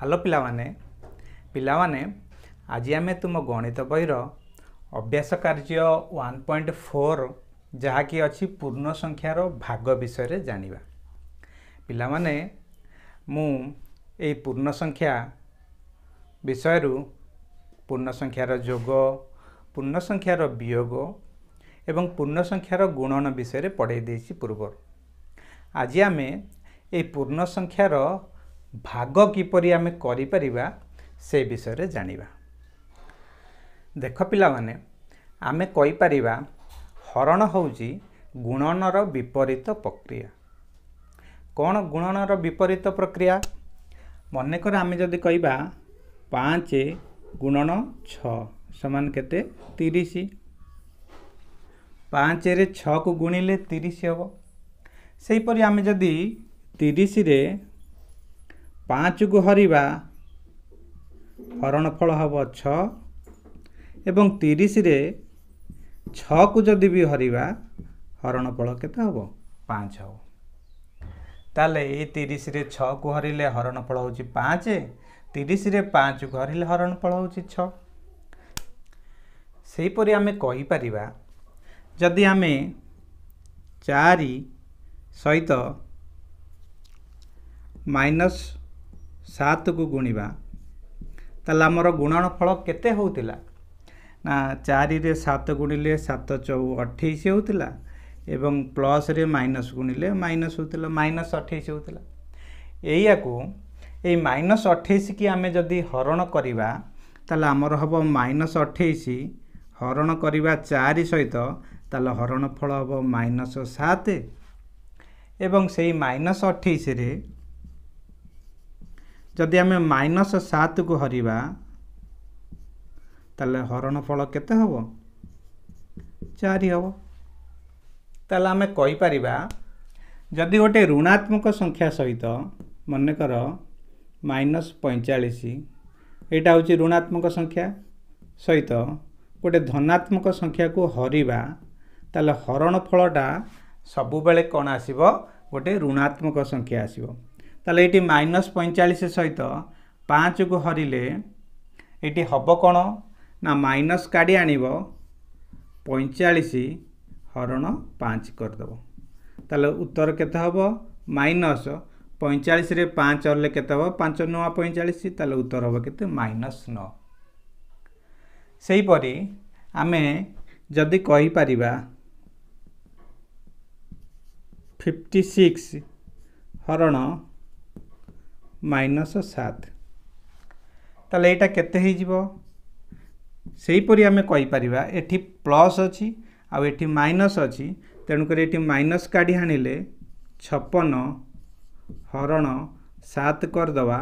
hello ପିଲାମାନେ ପିଲାମାନେ ଆଜି ଆମେ ତୁମ ଗଣିତ ବହିର ଅଭ୍ୟାସ କାର୍ଯ୍ୟ ୱାନ୍ ପଏଣ୍ଟ ଫୋର୍ ଯାହାକି ଅଛି ପୂର୍ଣ୍ଣ ସଂଖ୍ୟାର ଭାଗ ବିଷୟରେ ଜାଣିବା ପିଲାମାନେ ମୁଁ ଏଇ ପୂର୍ଣ୍ଣ ସଂଖ୍ୟା ବିଷୟରୁ ପୂର୍ଣ୍ଣ ସଂଖ୍ୟାର ଯୋଗ ପୂର୍ଣ୍ଣ ସଂଖ୍ୟାର ବିୟୋଗ ଏବଂ ପୂର୍ଣ୍ଣ ସଂଖ୍ୟାର ଗୁଣନ ବିଷୟରେ ପଢ଼ାଇ ଦେଇଛି ପୂର୍ବରୁ ଆଜି ଆମେ ଏଇ ପୂର୍ଣ୍ଣ ସଂଖ୍ୟାର ଭାଗ କିପରି ଆମେ କରିପାରିବା ସେ ବିଷୟରେ ଜାଣିବା ଦେଖ ପିଲାମାନେ ଆମେ କହିପାରିବା ହରଣ ହେଉଛି ଗୁଣନର ବିପରୀତ ପ୍ରକ୍ରିୟା କ'ଣ ଗୁଣନର ବିପରୀତ ପ୍ରକ୍ରିୟା ମନେକର ଆମେ ଯଦି କହିବା ପାଞ୍ଚ ଗୁଣନ ଛଅ ସମାନ କେତେ ତିରିଶ ପାଞ୍ଚରେ ଛଅକୁ ଗୁଣିଲେ ତିରିଶ ହେବ ସେହିପରି ଆମେ ଯଦି ତିରିଶରେ ପାଞ୍ଚକୁ ହରିବା ହରଣଫଳ ହେବ ଛଅ ଏବଂ ତିରିଶରେ ଛଅକୁ ଯଦି ବି ହରିବା ହରଣଫଳ କେତେ ହେବ ପାଞ୍ଚ ହେବ ତାହେଲେ ଏଇ ତିରିଶରେ ଛଅକୁ ହରିଲେ ହରଣଫଳ ହେଉଛି ପାଞ୍ଚ ତିରିଶରେ ପାଞ୍ଚକୁ ହରିଲେ ହରଣଫଳ ହେଉଛି ଛଅ ସେହିପରି ଆମେ କହିପାରିବା ଯଦି ଆମେ ଚାରି ସହିତ ମାଇନସ୍ ସାତକୁ ଗୁଣିବା ତାହେଲେ ଆମର ଗୁଣନ ଫଳ କେତେ ହେଉଥିଲା ନା ଚାରିରେ ସାତ ଗୁଣିଲେ ସାତ ଚଉ ଅଠେଇଶ ହେଉଥିଲା ଏବଂ ପ୍ଲସ୍ରେ ମାଇନସ୍ ଗୁଣିଲେ ମାଇନସ୍ ହେଉଥିଲା ମାଇନସ୍ ଅଠେଇଶ ହେଉଥିଲା ଏଇଆକୁ ଏଇ ମାଇନସ୍ ଅଠେଇଶକି ଆମେ ଯଦି ହରଣ କରିବା ତାହେଲେ ଆମର ହେବ ମାଇନସ୍ ଅଠେଇଶ ହରଣ କରିବା ଚାରି ସହିତ ତାହେଲେ ହରଣ ଫଳ ହେବ ମାଇନସ୍ ସାତ ଏବଂ ସେଇ ମାଇନସ୍ ଅଠେଇଶରେ ଯଦି ଆମେ ମାଇନସ୍ ସାତକୁ ହରିବା ତାହେଲେ ହରଣଫଳ କେତେ ହେବ ଚାରି ହେବ ତାହେଲେ ଆମେ କହିପାରିବା ଯଦି ଗୋଟିଏ ଋଣାତ୍ମକ ସଂଖ୍ୟା ସହିତ ମନେକର ମାଇନସ୍ ପଇଁଚାଳିଶ ଏଇଟା ହେଉଛି ଋଣାତ୍ମକ ସଂଖ୍ୟା ସହିତ ଗୋଟିଏ ଧନାତ୍ମକ ସଂଖ୍ୟାକୁ ହରିବା ତାହେଲେ ହରଣ ଫଳଟା ସବୁବେଳେ କ'ଣ ଆସିବ ଗୋଟିଏ ଋଣାତ୍ମକ ସଂଖ୍ୟା ଆସିବ ତାହେଲେ ଏଇଠି ମାଇନସ୍ ପଇଁଚାଳିଶ ସହିତ ପାଞ୍ଚକୁ ହରିଲେ ଏଇଠି ହେବ କ'ଣ ନା ମାଇନସ୍ କାଢ଼ି ଆଣିବ ପଇଁଚାଳିଶ ହରଣ ପାଞ୍ଚ କରିଦେବ ତାହେଲେ ଉତ୍ତର କେତେ ହେବ ମାଇନସ୍ ପଇଁଚାଳିଶରେ ପାଞ୍ଚ ହରିଲେ କେତେ ହେବ ପାଞ୍ଚ ନୂଆ ପଇଁଚାଳିଶ ତାହେଲେ ଉତ୍ତର ହେବ କେତେ ମାଇନସ୍ ନଅ ସେହିପରି ଆମେ ଯଦି କହିପାରିବା ଫିଫ୍ଟି ସିକ୍ସ ହରଣ ମାଇନସ୍ ସାତ ତାହେଲେ ଏଇଟା କେତେ ହେଇଯିବ ସେହିପରି ଆମେ କହିପାରିବା ଏଠି ପ୍ଲସ୍ ଅଛି ଆଉ ଏଠି ମାଇନସ୍ ଅଛି ତେଣୁକରି ଏଠି ମାଇନସ୍ କାଢ଼ି ଆଣିଲେ ଛପନ ହରଣ ସାତ କରିଦେବା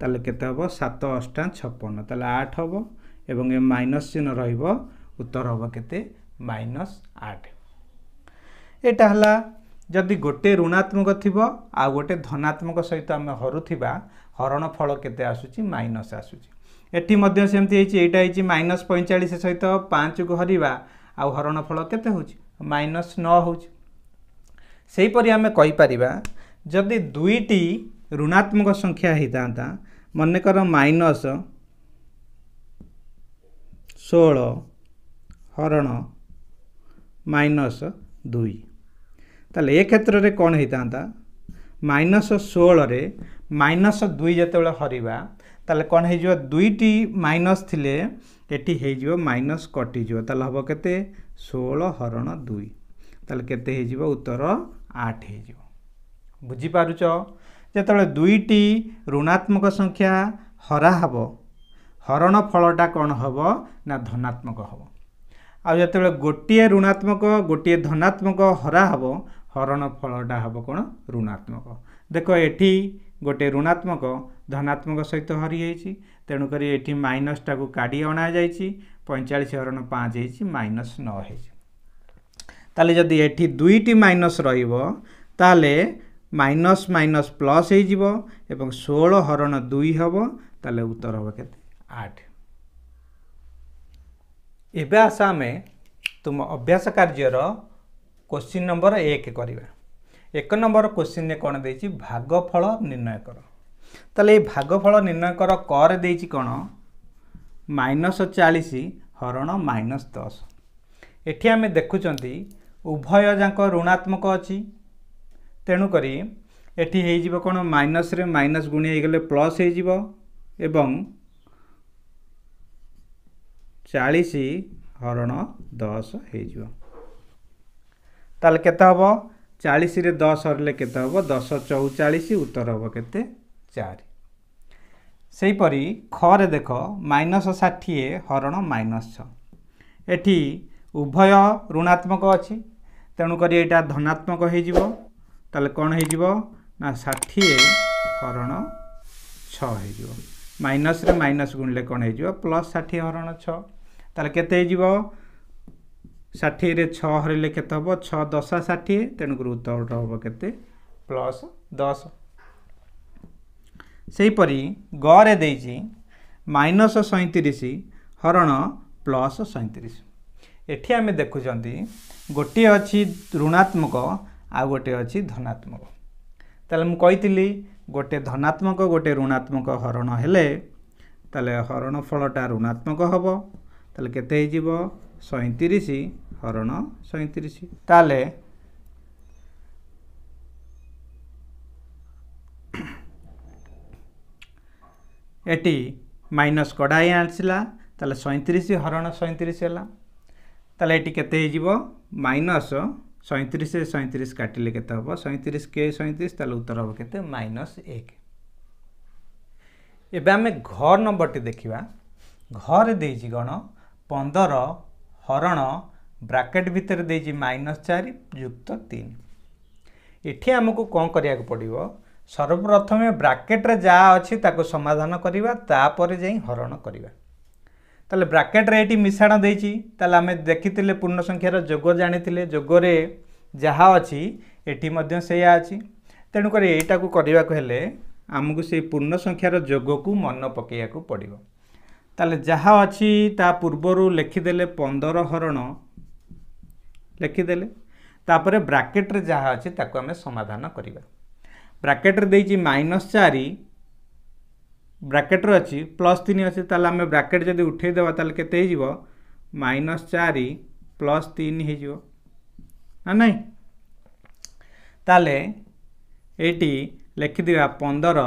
ତାହେଲେ କେତେ ହେବ ସାତ ଅଷ୍ଟା ଛପନ ତାହେଲେ ଆଠ ହେବ ଏବଂ ଏ ମାଇନସ୍ ଚିହ୍ନ ରହିବ ଉତ୍ତର ହେବ କେତେ ମାଇନସ୍ ଆଠ ଏଇଟା ହେଲା ଯଦି ଗୋଟିଏ ଋଣାତ୍ମକ ଥିବ ଆଉ ଗୋଟିଏ ଧନାତ୍ମକ ସହିତ ଆମେ ହରୁଥିବା ହରଣ ଫଳ କେତେ ଆସୁଛି ମାଇନସ୍ ଆସୁଛି ଏଠି ମଧ୍ୟ ସେମିତି ହେଇଛି ଏଇଟା ହେଇଛି ମାଇନସ୍ ପଇଁଚାଳିଶ ସହିତ ପାଞ୍ଚକୁ ହରିବା ଆଉ ହରଣ ଫଳ କେତେ ହେଉଛି ମାଇନସ୍ ନଅ ହେଉଛି ସେହିପରି ଆମେ କହିପାରିବା ଯଦି ଦୁଇଟି ଋଣାତ୍ମକ ସଂଖ୍ୟା ହେଇଥାନ୍ତା ମନେକର ମାଇନସ୍ ଷୋହଳ ହରଣ ମାଇନସ୍ ଦୁଇ ତାହେଲେ ଏ କ୍ଷେତ୍ରରେ କ'ଣ ହେଇଥାନ୍ତା ମାଇନସ୍ ଷୋହଳରେ ମାଇନସ୍ ଦୁଇ ଯେତେବେଳେ ହରିବା ତାହେଲେ କ'ଣ ହେଇଯିବ ଦୁଇଟି ମାଇନସ୍ ଥିଲେ ଏଠି ହେଇଯିବ ମାଇନସ୍ କଟିଯିବ ତାହେଲେ ହେବ କେତେ ଷୋହଳ ହରଣ ଦୁଇ ତାହେଲେ କେତେ ହେଇଯିବ ଉତ୍ତର ଆଠ ହେଇଯିବ ବୁଝିପାରୁଛ ଯେତେବେଳେ ଦୁଇଟି ଋଣାତ୍ମକ ସଂଖ୍ୟା ହରା ହେବ ହରଣ ଫଳଟା କ'ଣ ହେବ ନା ଧନାତ୍ମକ ହେବ ଆଉ ଯେତେବେଳେ ଗୋଟିଏ ଋଣାତ୍ମକ ଗୋଟିଏ ଧନାତ୍ମକ ହରା ହେବ ହରଣ ଫଳଟା ହେବ କ'ଣ ଋଣାତ୍ମକ ଦେଖ ଏଠି ଗୋଟେ ଋଣାତ୍ମକ ଧନାତ୍ମକ ସହିତ ହରିଯାଇଛି ତେଣୁକରି ଏଠି ମାଇନସ୍ଟାକୁ କାଢ଼ି ଅଣାଯାଇଛି ପଇଁଚାଳିଶ ହରଣ ପାଞ୍ଚ ହେଇଛି ମାଇନସ୍ ନଅ ହେଇଛି ତାହେଲେ ଯଦି ଏଠି ଦୁଇଟି ମାଇନସ୍ ରହିବ ତାହେଲେ ମାଇନସ୍ ମାଇନସ୍ ପ୍ଲସ୍ ହେଇଯିବ ଏବଂ ଷୋହଳ ହରଣ ଦୁଇ ହେବ ତାହେଲେ ଉତ୍ତର ହେବ କେତେ ଆଠ ଏବେ ଆସ ଆମେ ତୁମ ଅଭ୍ୟାସ କାର୍ଯ୍ୟର क्वेश्चन नंबर एक करवा एक नंबर क्वेश्चन ने कौन दे भागफल निर्णय कर ताल भागफल निर्णय कर कर दे कौन माइनस चालीस हरण माइनस दस ये आम देखुं उभय जाक ऋणात्मक अच्छी तेणुक ये कौन माइनस रे माइनस गुणी हो प्लस एवं चालीस हरण दस हो ତାହେଲେ କେତେ ହେବ ଚାଳିଶରେ ଦଶ ହରିଲେ କେତେ ହେବ ଦଶ ଚଉଚାଳିଶ ଉତ୍ତର ହେବ କେତେ ଚାରି ସେହିପରି ଖରେ ଦେଖ ମାଇନସ୍ ଷାଠିଏ ହରଣ ମାଇନସ୍ ଛଅ ଏଠି ଉଭୟ ଋଣାତ୍ମକ ଅଛି ତେଣୁକରି ଏଇଟା ଧନାତ୍ମକ ହୋଇଯିବ ତାହେଲେ କ'ଣ ହୋଇଯିବ ନା ଷାଠିଏ ହରଣ ଛଅ ହୋଇଯିବ ମାଇନସ୍ରେ ମାଇନସ୍ ଗୁଣିଲେ କ'ଣ ହୋଇଯିବ ପ୍ଲସ୍ ଷାଠିଏ ହରଣ ଛଅ ତାହେଲେ କେତେ ହୋଇଯିବ ଷାଠିଏରେ ଛଅ ହରିଲେ କେତେ ହେବ ଛଅ ଦଶ ଷାଠିଏ ତେଣୁକରି ଉତ୍ତରଟ ହେବ କେତେ ପ୍ଲସ୍ ଦଶ ସେହିପରି ଗରେ ଦେଇଛି ମାଇନସ୍ ସଇଁତିରିଶ ହରଣ ପ୍ଲସ୍ ସଇଁତିରିଶ ଏଠି ଆମେ ଦେଖୁଛନ୍ତି ଗୋଟିଏ ଅଛି ଋଣାତ୍ମକ ଆଉ ଗୋଟିଏ ଅଛି ଧନାତ୍ମକ ତାହେଲେ ମୁଁ କହିଥିଲି ଗୋଟିଏ ଧନାତ୍ମକ ଗୋଟିଏ ଋଣାତ୍ମକ ହରଣ ହେଲେ ତାହେଲେ ହରଣ ଫଳଟା ଋଣାତ୍ମକ ହେବ ତାହେଲେ କେତେ ହେଇଯିବ ସଇଁତିରିଶ ହରଣ ସଇଁତିରିଶ ତାହେଲେ ଏଠି ମାଇନସ୍ କଢ଼ାଇ ଆସିଲା ତାହେଲେ ସଇଁତିରିଶ ହରଣ ସଇଁତିରିଶ ହେଲା ତାହେଲେ ଏଠି କେତେ ହେଇଯିବ ମାଇନସ୍ ସଇଁତିରିଶ ସଇଁତିରିଶ କାଟିଲେ କେତେ ହେବ ସଇଁତିରିଶ କେ ସଇଁତିରିଶ ତାହେଲେ ଉତ୍ତର ହେବ କେତେ ମାଇନସ୍ ଏକ ଏବେ ଆମେ ଘର ନମ୍ବରଟି ଦେଖିବା ଘରେ ଦେଇଛି କ'ଣ ପନ୍ଦର ହରଣ ବ୍ରାକେଟ୍ ଭିତରେ ଦେଇଛି ମାଇନସ୍ ଚାରି ଯୁକ୍ତ ତିନି ଏଠି ଆମକୁ କ'ଣ କରିବାକୁ ପଡ଼ିବ ସର୍ବପ୍ରଥମେ ବ୍ରାକେଟ୍ରେ ଯାହା ଅଛି ତାକୁ ସମାଧାନ କରିବା ତାପରେ ଯାଇ ହରଣ କରିବା ତାହେଲେ ବ୍ରାକେଟ୍ରେ ଏଇଠି ମିଶାଣ ଦେଇଛି ତାହେଲେ ଆମେ ଦେଖିଥିଲେ ପୂର୍ଣ୍ଣ ସଂଖ୍ୟାର ଯୋଗ ଜାଣିଥିଲେ ଯୋଗରେ ଯାହା ଅଛି ଏଠି ମଧ୍ୟ ସେଇଆ ଅଛି ତେଣୁକରି ଏଇଟାକୁ କରିବାକୁ ହେଲେ ଆମକୁ ସେଇ ପୂର୍ଣ୍ଣ ସଂଖ୍ୟାର ଯୋଗକୁ ମନେ ପକାଇବାକୁ ପଡ଼ିବ ତାହେଲେ ଯାହା ଅଛି ତା ପୂର୍ବରୁ ଲେଖିଦେଲେ ପନ୍ଦର ହରଣ ଲେଖିଦେଲେ ତାପରେ ବ୍ରାକେଟ୍ରେ ଯାହା ଅଛି ତାକୁ ଆମେ ସମାଧାନ କରିବା ବ୍ରାକେଟ୍ରେ ଦେଇଛି ମାଇନସ୍ ଚାରି ବ୍ରାକେଟ୍ରେ ଅଛି ପ୍ଲସ୍ ତିନି ଅଛି ତାହେଲେ ଆମେ ବ୍ରାକେଟ୍ ଯଦି ଉଠାଇଦେବା ତାହେଲେ କେତେ ହେଇଯିବ ମାଇନସ୍ ଚାରି ପ୍ଲସ୍ ତିନି ହେଇଯିବ ନା ନାହିଁ ତାହେଲେ ଏଇଠି ଲେଖିଦେବା ପନ୍ଦର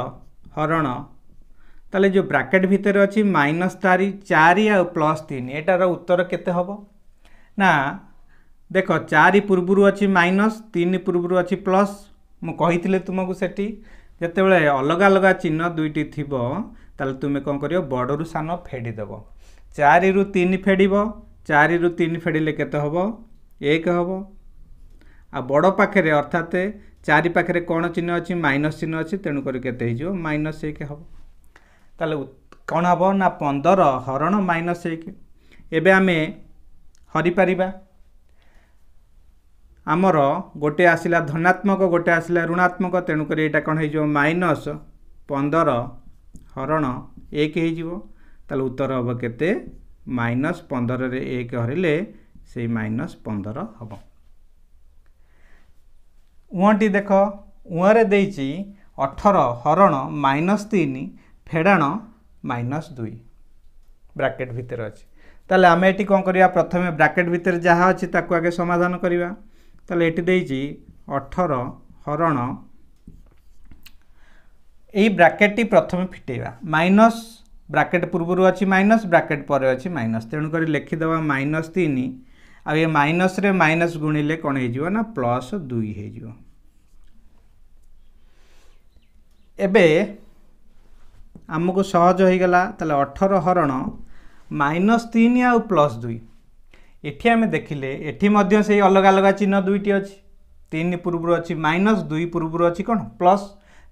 ହରଣ ତାହେଲେ ଯେଉଁ ବ୍ରାକେଟ୍ ଭିତରେ ଅଛି ମାଇନସ୍ ଚାରି ଚାରି ଆଉ ପ୍ଲସ୍ ତିନି ଏଟାର ଉତ୍ତର କେତେ ହେବ ନା ଦେଖ ଚାରି ପୂର୍ବରୁ ଅଛି ମାଇନସ୍ ତିନି ପୂର୍ବରୁ ଅଛି ପ୍ଲସ୍ ମୁଁ କହିଥିଲି ତୁମକୁ ସେଠି ଯେତେବେଳେ ଅଲଗା ଅଲଗା ଚିହ୍ନ ଦୁଇଟି ଥିବ ତାହେଲେ ତୁମେ କ'ଣ କରିବ ବଡ଼ରୁ ସାନ ଫେଡ଼ିଦେବ ଚାରିରୁ ତିନି ଫେଡ଼ିବ ଚାରିରୁ ତିନି ଫେଡ଼ିଲେ କେତେ ହେବ ଏକ ହେବ ଆଉ ବଡ଼ ପାଖରେ ଅର୍ଥାତ୍ ଚାରି ପାଖରେ କ'ଣ ଚିହ୍ନ ଅଛି ମାଇନସ୍ ଚିହ୍ନ ଅଛି ତେଣୁ କରି କେତେ ହେଇଯିବ ମାଇନସ୍ ଏକ ହେବ ତାହେଲେ କ'ଣ ହେବ ନା ପନ୍ଦର ହରଣ ମାଇନସ୍ ଏକ ଏବେ ଆମେ ହରିପାରିବା ଆମର ଗୋଟେ ଆସିଲା ଧନାତ୍ମକ ଗୋଟେ ଆସିଲା ଋଣାତ୍ମକ ତେଣୁକରି ଏଇଟା କ'ଣ ହେଇଯିବ ମାଇନସ୍ ପନ୍ଦର ହରଣ ଏକ ହେଇଯିବ ତାହେଲେ ଉତ୍ତର ହେବ କେତେ ମାଇନସ୍ ପନ୍ଦରରେ ଏକ ହରିଲେ ସେଇ ମାଇନସ୍ ପନ୍ଦର ହେବ ଉଁଟି ଦେଖ ଉଁରେ ଦେଇଛି ଅଠର ହରଣ ମାଇନସ୍ ତିନି ଫେଡ଼ାଣ ମାଇନସ୍ ଦୁଇ ବ୍ରାକେଟ୍ ଭିତରେ ଅଛି ତାହେଲେ ଆମେ ଏଠି କ'ଣ କରିବା ପ୍ରଥମେ ବ୍ରାକେଟ୍ ଭିତରେ ଯାହା ଅଛି ତାକୁ ଆଗେ ସମାଧାନ କରିବା ତାହେଲେ ଏଠି ଦେଇଛି ଅଠର ହରଣ ଏଇ ବ୍ରାକେଟ୍ଟି ପ୍ରଥମେ ଫିଟେଇବା ମାଇନସ୍ ବ୍ରାକେଟ୍ ପୂର୍ବରୁ ଅଛି ମାଇନସ୍ ବ୍ରାକେଟ୍ ପରେ ଅଛି ମାଇନସ୍ ତେଣୁକରି ଲେଖିଦେବା ମାଇନସ୍ ତିନି ଆଉ ଏ ମାଇନସ୍ରେ ମାଇନସ୍ ଗୁଣିଲେ କ'ଣ ହେଇଯିବ ନା ପ୍ଲସ୍ ଦୁଇ ହେଇଯିବ ଏବେ ଆମକୁ ସହଜ ହୋଇଗଲା ତାହେଲେ ଅଠର ହରଣ ମାଇନସ୍ ତିନି ଆଉ ପ୍ଲସ୍ ଦୁଇ এটি আমি দেখিলে এটি মধ্যে সেই অলগা অলগা চিহ্ন দুইটি অছি তিন পূর্বর অছি মাইনস দুই পূর্বর অছি কোণ প্লস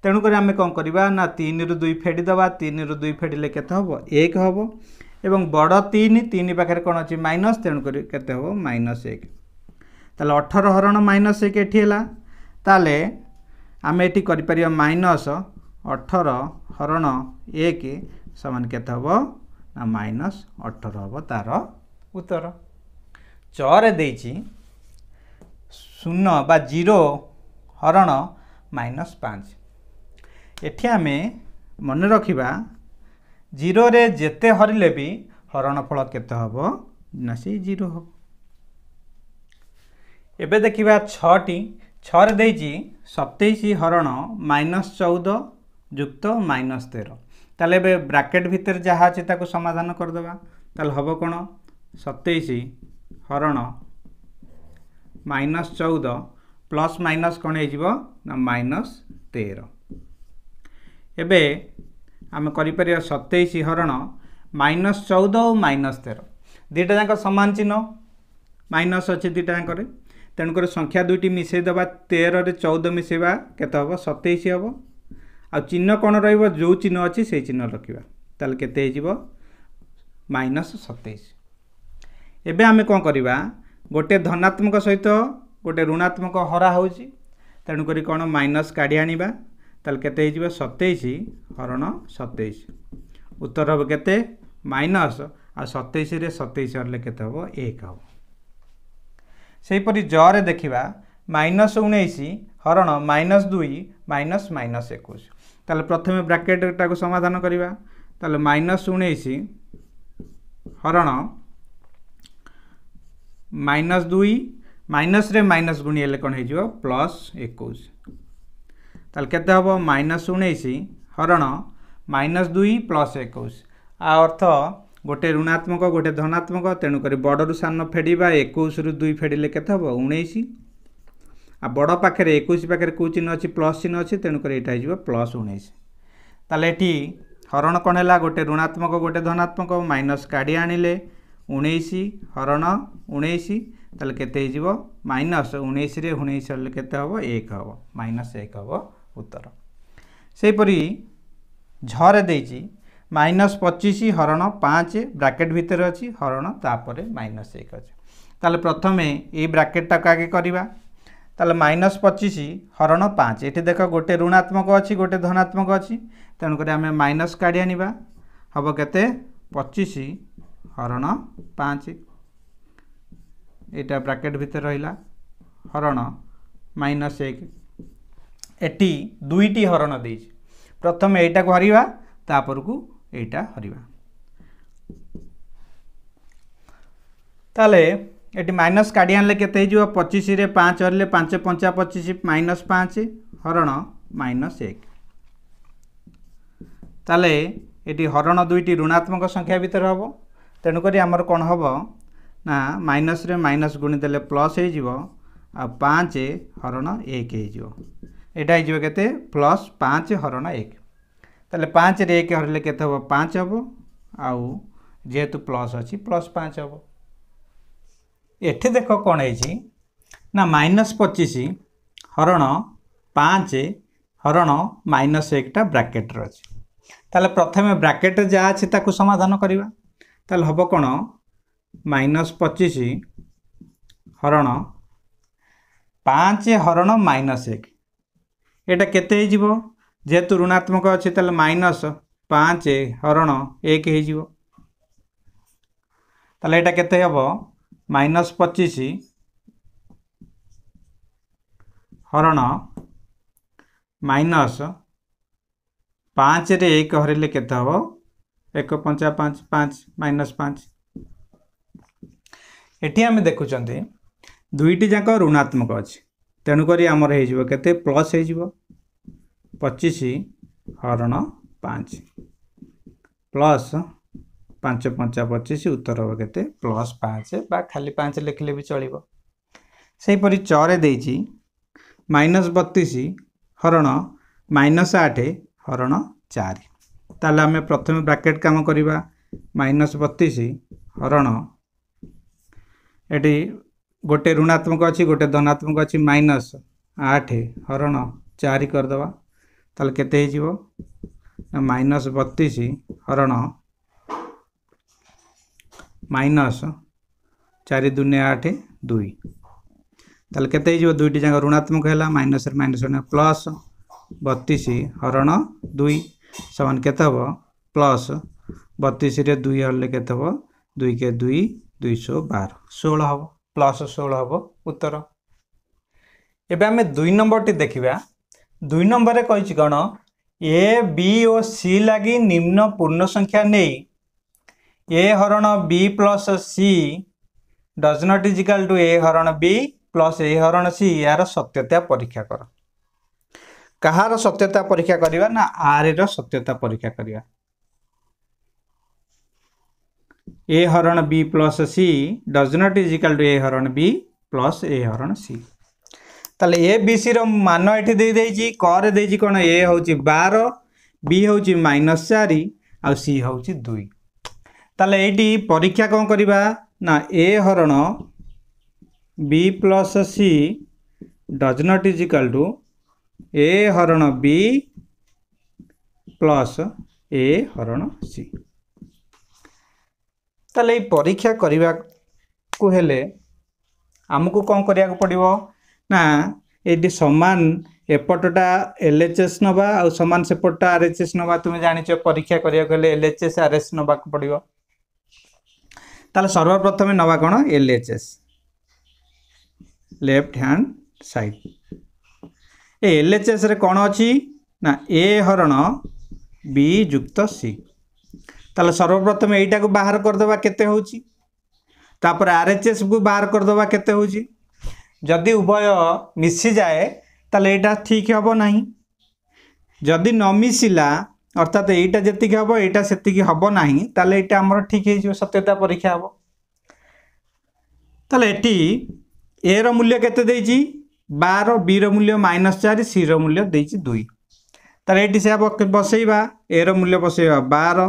তেণুকরি আমি কম করা না তিনরু দুই ফেড়ি দেবা তিনরু দুই ফেড়িলে কেতে হব এক হব এবং বড় তিন তিন পাখে কোণ অছি মাইনস তেণুকরি কেতে হব মাইনস এক তাহলে অঠর হরণ মাইনস এক এটি হল তাহলে আমি এটি করে পার মাইনস অঠর হরণ এক সমান কেতে হব না মাইনস অঠর হব তার উত্তর चरे देची शून बा जीरो हरण माइनस पाँच ये आम मन रखा जीरो रे जिते हरले भी हरण फल के जीरो हम एवं देखा छटी छि सतैश हरण माइनस चौद युक्त माइनस तेर ताल ब्राकेट भितर जहाँ अच्छे समाधान करदे हम कौन सतैश ହରଣ ମାଇନସ୍ ଚଉଦ ପ୍ଲସ୍ ମାଇନସ୍ କ'ଣ ହେଇଯିବ ନା ମାଇନସ୍ ତେର ଏବେ ଆମେ କରିପାରିବା ସତେଇଶ ହରଣ ମାଇନସ୍ ଚଉଦ ଆଉ ମାଇନସ୍ ତେର ଦୁଇଟା ଯାକ ସମାନ ଚିହ୍ନ ମାଇନସ୍ ଅଛି ଦୁଇଟା ଯାକରେ ତେଣୁକରି ସଂଖ୍ୟା ଦୁଇଟି ମିଶାଇଦେବା ତେରରେ ଚଉଦ ମିଶାଇବା କେତେ ହେବ ସତେଇଶ ହେବ ଆଉ ଚିହ୍ନ କ'ଣ ରହିବ ଯେଉଁ ଚିହ୍ନ ଅଛି ସେଇ ଚିହ୍ନ ରଖିବା ତାହେଲେ କେତେ ହେଇଯିବ ମାଇନସ୍ ସତେଇଶ ଏବେ ଆମେ କ'ଣ କରିବା ଗୋଟେ ଧନାତ୍ମକ ସହିତ ଗୋଟେ ଋଣାତ୍ମକ ହରା ହେଉଛି ତେଣୁକରି କ'ଣ ମାଇନସ୍ କାଢ଼ି ଆଣିବା ତାହେଲେ କେତେ ହେଇଯିବ ସତେଇଶ ହରଣ ସତେଇଶ ଉତ୍ତର ହେବ କେତେ ମାଇନସ୍ ଆଉ ସତେଇଶରେ ସତେଇଶ ହରିଲେ କେତେ ହେବ ଏକ ହେବ ସେହିପରି ଜରେ ଦେଖିବା ମାଇନସ୍ ଉଣେଇଶ ହରଣ ମାଇନସ୍ ଦୁଇ ମାଇନସ୍ ମାଇନସ୍ ଏକୋଇଶ ତାହେଲେ ପ୍ରଥମେ ବ୍ରାକେଟ୍ଟାକୁ ସମାଧାନ କରିବା ତାହେଲେ ମାଇନସ୍ ଉଣେଇଶ ହରଣ ମାଇନସ୍ ଦୁଇ ମାଇନସ୍ରେ ମାଇନସ୍ ଗୁଣି ହେଲେ କ'ଣ ହେଇଯିବ ପ୍ଲସ୍ ଏକୋଇଶ ତାହେଲେ କେତେ ହେବ ମାଇନସ୍ ଉଣେଇଶ ହରଣ ମାଇନସ୍ ଦୁଇ ପ୍ଲସ୍ ଏକୋଇଶ ଆ ଅର୍ଥ ଗୋଟେ ଋଣାତ୍ମକ ଗୋଟେ ଧନାତ୍ମକ ତେଣୁକରି ବଡ଼ରୁ ସାନ ଫେଡ଼ିବା ଏକୋଇଶରୁ ଦୁଇ ଫେଡ଼ିଲେ କେତେ ହେବ ଉଣେଇଶ ଆଉ ବଡ଼ ପାଖରେ ଏକୋଇଶ ପାଖରେ କେଉଁ ଚିହ୍ନ ଅଛି ପ୍ଲସ୍ ଚିହ୍ନ ଅଛି ତେଣୁକରି ଏଇଟା ହେଇଯିବ ପ୍ଲସ୍ ଉଣେଇଶ ତାହେଲେ ଏଠି ହରଣ କ'ଣ ହେଲା ଗୋଟେ ଋଣାତ୍ମକ ଗୋଟେ ଧନାତ୍ମକ ମାଇନସ୍ କାଢ଼ି ଆଣିଲେ ଉଣେଇଶ ହରଣ ଉଣେଇଶ ତାହେଲେ କେତେ ହେଇଯିବ ମାଇନସ୍ ଉଣେଇଶରେ ଉଣେଇଶ ହେଲେ କେତେ ହେବ ଏକ ହେବ ମାଇନସ୍ ଏକ ହେବ ଉତ୍ତର ସେହିପରି ଝରେ ଦେଇଛି ମାଇନସ୍ ପଚିଶ ହରଣ ପାଞ୍ଚ ବ୍ରାକେଟ୍ ଭିତରେ ଅଛି ହରଣ ତାପରେ ମାଇନସ୍ ଏକ ଅଛି ତାହେଲେ ପ୍ରଥମେ ଏଇ ବ୍ରାକେଟ୍ଟାକୁ ଆଗେ କରିବା ତାହେଲେ ମାଇନସ୍ ପଚିଶ ହରଣ ପାଞ୍ଚ ଏଠି ଦେଖ ଗୋଟେ ଋଣାତ୍ମକ ଅଛି ଗୋଟେ ଧନାତ୍ମକ ଅଛି ତେଣୁକରି ଆମେ ମାଇନସ୍ କାଢ଼ି ଆଣିବା ହେବ କେତେ ପଚିଶ ହରଣ ପାଞ୍ଚ ଏଇଟା ବ୍ରାକେଟ୍ ଭିତରେ ରହିଲା ହରଣ ମାଇନସ୍ ଏକ ଏଠି ଦୁଇଟି ହରଣ ଦେଇଛି ପ୍ରଥମେ ଏଇଟାକୁ ହରିବା ତାପରକୁ ଏଇଟା ହରିବା ତାହେଲେ ଏଠି ମାଇନସ୍ କାଢ଼ି ଆଣିଲେ କେତେ ହେଇଯିବ ପଚିଶରେ ପାଞ୍ଚ ହରିଲେ ପାଞ୍ଚ ପଞ୍ଚା ପଚିଶ ମାଇନସ୍ ପାଞ୍ଚ ହରଣ ମାଇନସ୍ ଏକ ତାହେଲେ ଏଠି ହରଣ ଦୁଇଟି ଋଣାତ୍ମକ ସଂଖ୍ୟା ଭିତରେ ହେବ তেণুকরি আমার କ'ଣ ହେବ ନା ମାଇନସ୍ରେ ମାଇନସ୍ ଗୁଣିଦେଲେ ପ୍ଲସ୍ ହେଇଯିବ ଆଉ ପାଞ୍ଚ ହରଣ ଏକ ହେଇଯିବ ଏଇଟା ହେଇଯିବ କେତେ ପ୍ଲସ୍ ପାଞ୍ଚ ହରଣ ଏକ ତାହେଲେ ପାଞ୍ଚରେ ଏକ ହରିଲେ କେତେ ହେବ ପାଞ୍ଚ ହେବ ଆଉ ଯେହେତୁ ପ୍ଲସ୍ ଅଛି ପ୍ଲସ୍ ପାଞ୍ଚ ହେବ ଏଠି ଦେଖ କ'ଣ ହେଇଛି ନା ମାଇନସ୍ ପଚିଶ ହରଣ ପାଞ୍ଚ ହରଣ ମାଇନସ୍ ଏକଟା ବ୍ରାକେଟ୍ରେ ଅଛି ତାହେଲେ ପ୍ରଥମେ ବ୍ରାକେଟ୍ରେ ଯାହା ଅଛି ତାକୁ ସମାଧାନ କରିବା ତାହେଲେ ହେବ କ'ଣ ମାଇନସ୍ ପଚିଶ ହରଣ ପାଞ୍ଚ ହରଣ ମାଇନସ୍ ଏକ ଏଇଟା କେତେ ହେଇଯିବ ଯେହେତୁ ଋଣାତ୍ମକ ଅଛି ତାହେଲେ ମାଇନସ୍ ପାଞ୍ଚ ହରଣ ଏକ ହେଇଯିବ ତାହେଲେ ଏଇଟା କେତେ ହେବ ମାଇନସ୍ ପଚିଶ ହରଣ ମାଇନସ୍ ପାଞ୍ଚରେ ଏକ ହରେଇଲେ କେତେ ହେବ ଏକ ପଞ୍ଚା ପାଞ୍ଚ ପାଞ୍ଚ ମାଇନସ୍ ପାଞ୍ଚ ଏଠି ଆମେ ଦେଖୁଛନ୍ତି ଦୁଇଟି ଯାକ ଋଣାତ୍ମକ ଅଛି ତେଣୁକରି ଆମର ହେଇଯିବ କେତେ ପ୍ଲସ୍ ହେଇଯିବ ପଚିଶ ହରଣ ପାଞ୍ଚ ପ୍ଲସ୍ ପାଞ୍ଚ ପଞ୍ଚା ପଚିଶ ଉତ୍ତର ହେବ କେତେ ପ୍ଲସ୍ ପାଞ୍ଚ ବା ଖାଲି ପାଞ୍ଚ ଲେଖିଲେ ବି ଚଳିବ ସେହିପରି ଚରେ ଦେଇଛି ମାଇନସ୍ ବତିଶ ହରଣ ମାଇନସ୍ ଆଠ ହରଣ ଚାରି ତାହେଲେ ଆମେ ପ୍ରଥମେ ବ୍ରାକେଟ୍ କାମ କରିବା ମାଇନସ୍ ବତିଶ ହରଣ ଏଠି ଗୋଟେ ଋଣାତ୍ମକ ଅଛି ଗୋଟେ ଧନାତ୍ମକ ଅଛି ମାଇନସ୍ ଆଠ ହରଣ ଚାରି କରିଦେବା ତାହେଲେ କେତେ ହେଇଯିବ ମାଇନସ୍ ବତିଶ ହରଣ ମାଇନସ୍ ଚାରି ଦୁନିଆ ଆଠ ଦୁଇ ତାହେଲେ କେତେ ହେଇଯିବ ଦୁଇଟି ଯାକ ଋଣାତ୍ମକ ହେଲା ମାଇନସ୍ରେ ମାଇନସ୍ ପ୍ଲସ୍ ବତିଶ ହରଣ ଦୁଇ ସମାନ କେତେ ହେବ ପ୍ଲସ୍ ବତିଶରେ ଦୁଇ ହେଲେ କେତେ ହେବ ଦୁଇ କେ ଦୁଇ ଦୁଇଶହ ବାର ଷୋହଳ ହେବ ପ୍ଲସ୍ ଷୋହଳ ହେବ ଉତ୍ତର ଏବେ ଆମେ ଦୁଇ ନମ୍ବରଟି ଦେଖିବା ଦୁଇ ନମ୍ବରରେ କହିଛି କ'ଣ ଏ ବି ଓ ସି ଲାଗି ନିମ୍ନ ପୂର୍ଣ୍ଣ ସଂଖ୍ୟା ନେଇ ଏ ହରଣ B plus C does not equal to A ହରଣ ବି ପ୍ଲସ୍ ଏ ହରଣ ସି ଏହାର ସତ୍ୟତା ପରୀକ୍ଷା କର କାହାର ସତ୍ୟତା ପରୀକ୍ଷା କରିବା ନା ଆର୍ର ସତ୍ୟତା ପରୀକ୍ଷା କରିବା ଏ ହରଣ B plus C does not equal to A ହରଣ ବି ପ୍ଲସ୍ ଏ ହରଣ ସି ତାହେଲେ ଏ ବି ସିର ମାନ ଏଠି ଦେଇଦେଇଛି କରେ ଦେଇଛି କ'ଣ ଏ ହେଉଛି ବାର ବି ହେଉଛି ମାଇନସ୍ ଚାରି ଆଉ ସି ହେଉଛି ଦୁଇ ତାହେଲେ ଏଇଠି ପରୀକ୍ଷା କ'ଣ କରିବା ନା ଏ ହରଣ B plus C does not equal to A हरण बी प्लस ए हरण सी ताले परीक्षा करिबा को हेले आमको कोन करिया को पडिबो ना एडी समान एपटटा एलएचएस नबा आ समान सेपटटा आरएचएस नबा तुमे जानिछो परीक्षा करिया को हेले एलएचएस आरएस नबा को पडिबो ताले सर्वप्रथमे नबा कोन एलएचएस लेफ्ट हैंड साइड ଏ ଏଲ୍ ଏଚ୍ ଏସ୍ରେ କ'ଣ ଅଛି ନା ଏ ହରଣ ବି ଯୁକ୍ତ ସି ତାହେଲେ ସର୍ବପ୍ରଥମେ ଏଇଟାକୁ ବାହାର କରିଦେବା କେତେ ହେଉଛି ତାପରେ ଆର୍ ଏଚ୍ ଏସ୍କୁ ବାହାର କରିଦେବା କେତେ ହେଉଛି ଯଦି ଉଭୟ ମିଶିଯାଏ ତାହେଲେ ଏଇଟା ଠିକ୍ ହେବ ନାହିଁ ଯଦି ନ ମିଶିଲା ଅର୍ଥାତ ଏଇଟା ଯେତିକି ହେବ ଏଇଟା ସେତିକି ହେବ ନାହିଁ ତାହେଲେ ଏଇଟା ଆମର ଠିକ୍ ହେଇଯିବ ସତ୍ୟତା ପରୀକ୍ଷା ହେବ ତାହେଲେ ଏଠି ଏର ମୂଲ୍ୟ କେତେ ଦେଇଛି ବାର ବିର ମୂଲ୍ୟ ମାଇନସ୍ ଚାରି ସିର ମୂଲ୍ୟ ଦେଇଛି ଦୁଇ ତାର ଏଇଠି ସେଇଆ ବସେଇବା ଏର ମୂଲ୍ୟ ବସେଇବା ବାର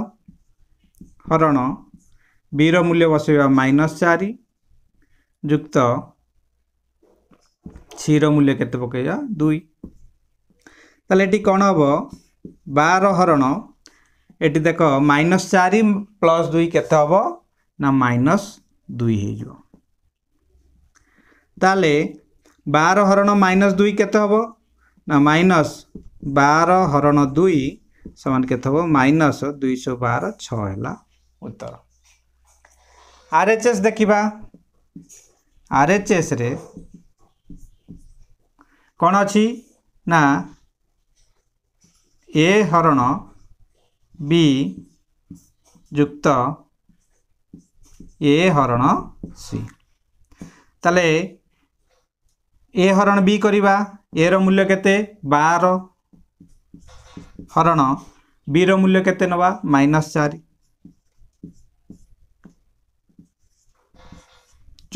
ହରଣ ବିର ମୂଲ୍ୟ ବସେଇବା ମାଇନସ୍ ଚାରି ଯୁକ୍ତ ସିର ମୂଲ୍ୟ କେତେ ପକେଇବା ଦୁଇ ତାହେଲେ ଏଠି କ'ଣ ହେବ ବାର ହରଣ ଏଠି ଦେଖ ମାଇନସ୍ ଚାରି ପ୍ଲସ୍ ଦୁଇ କେତେ ହେବ ନା ମାଇନସ୍ ଦୁଇ ହେଇଯିବ ତାହେଲେ ବାର ହରଣ ମାଇନସ୍ ଦୁଇ କେତେ ହେବ ନା ମାଇନସ୍ ବାର ହରଣ ଦୁଇ ସେମାନେ କେତେ ହେବ ମାଇନସ୍ ଦୁଇଶହ ବାର ଛଅ ହେଲା ଉତ୍ତର ଆରଏଚଏସ୍ ଦେଖିବା ଆରଏଚଏସ୍ରେ କ'ଣ ଅଛି ନା ଏ ହରଣ ବି ଯୁକ୍ତ ଏ ହରଣ ସି ତାହେଲେ ଏ ହରଣ ବି କରିବା ଏର ମୂଲ୍ୟ କେତେ ବାର ହରଣ ବିର ମୂଲ୍ୟ କେତେ ନେବା ମାଇନସ୍ ଚାରି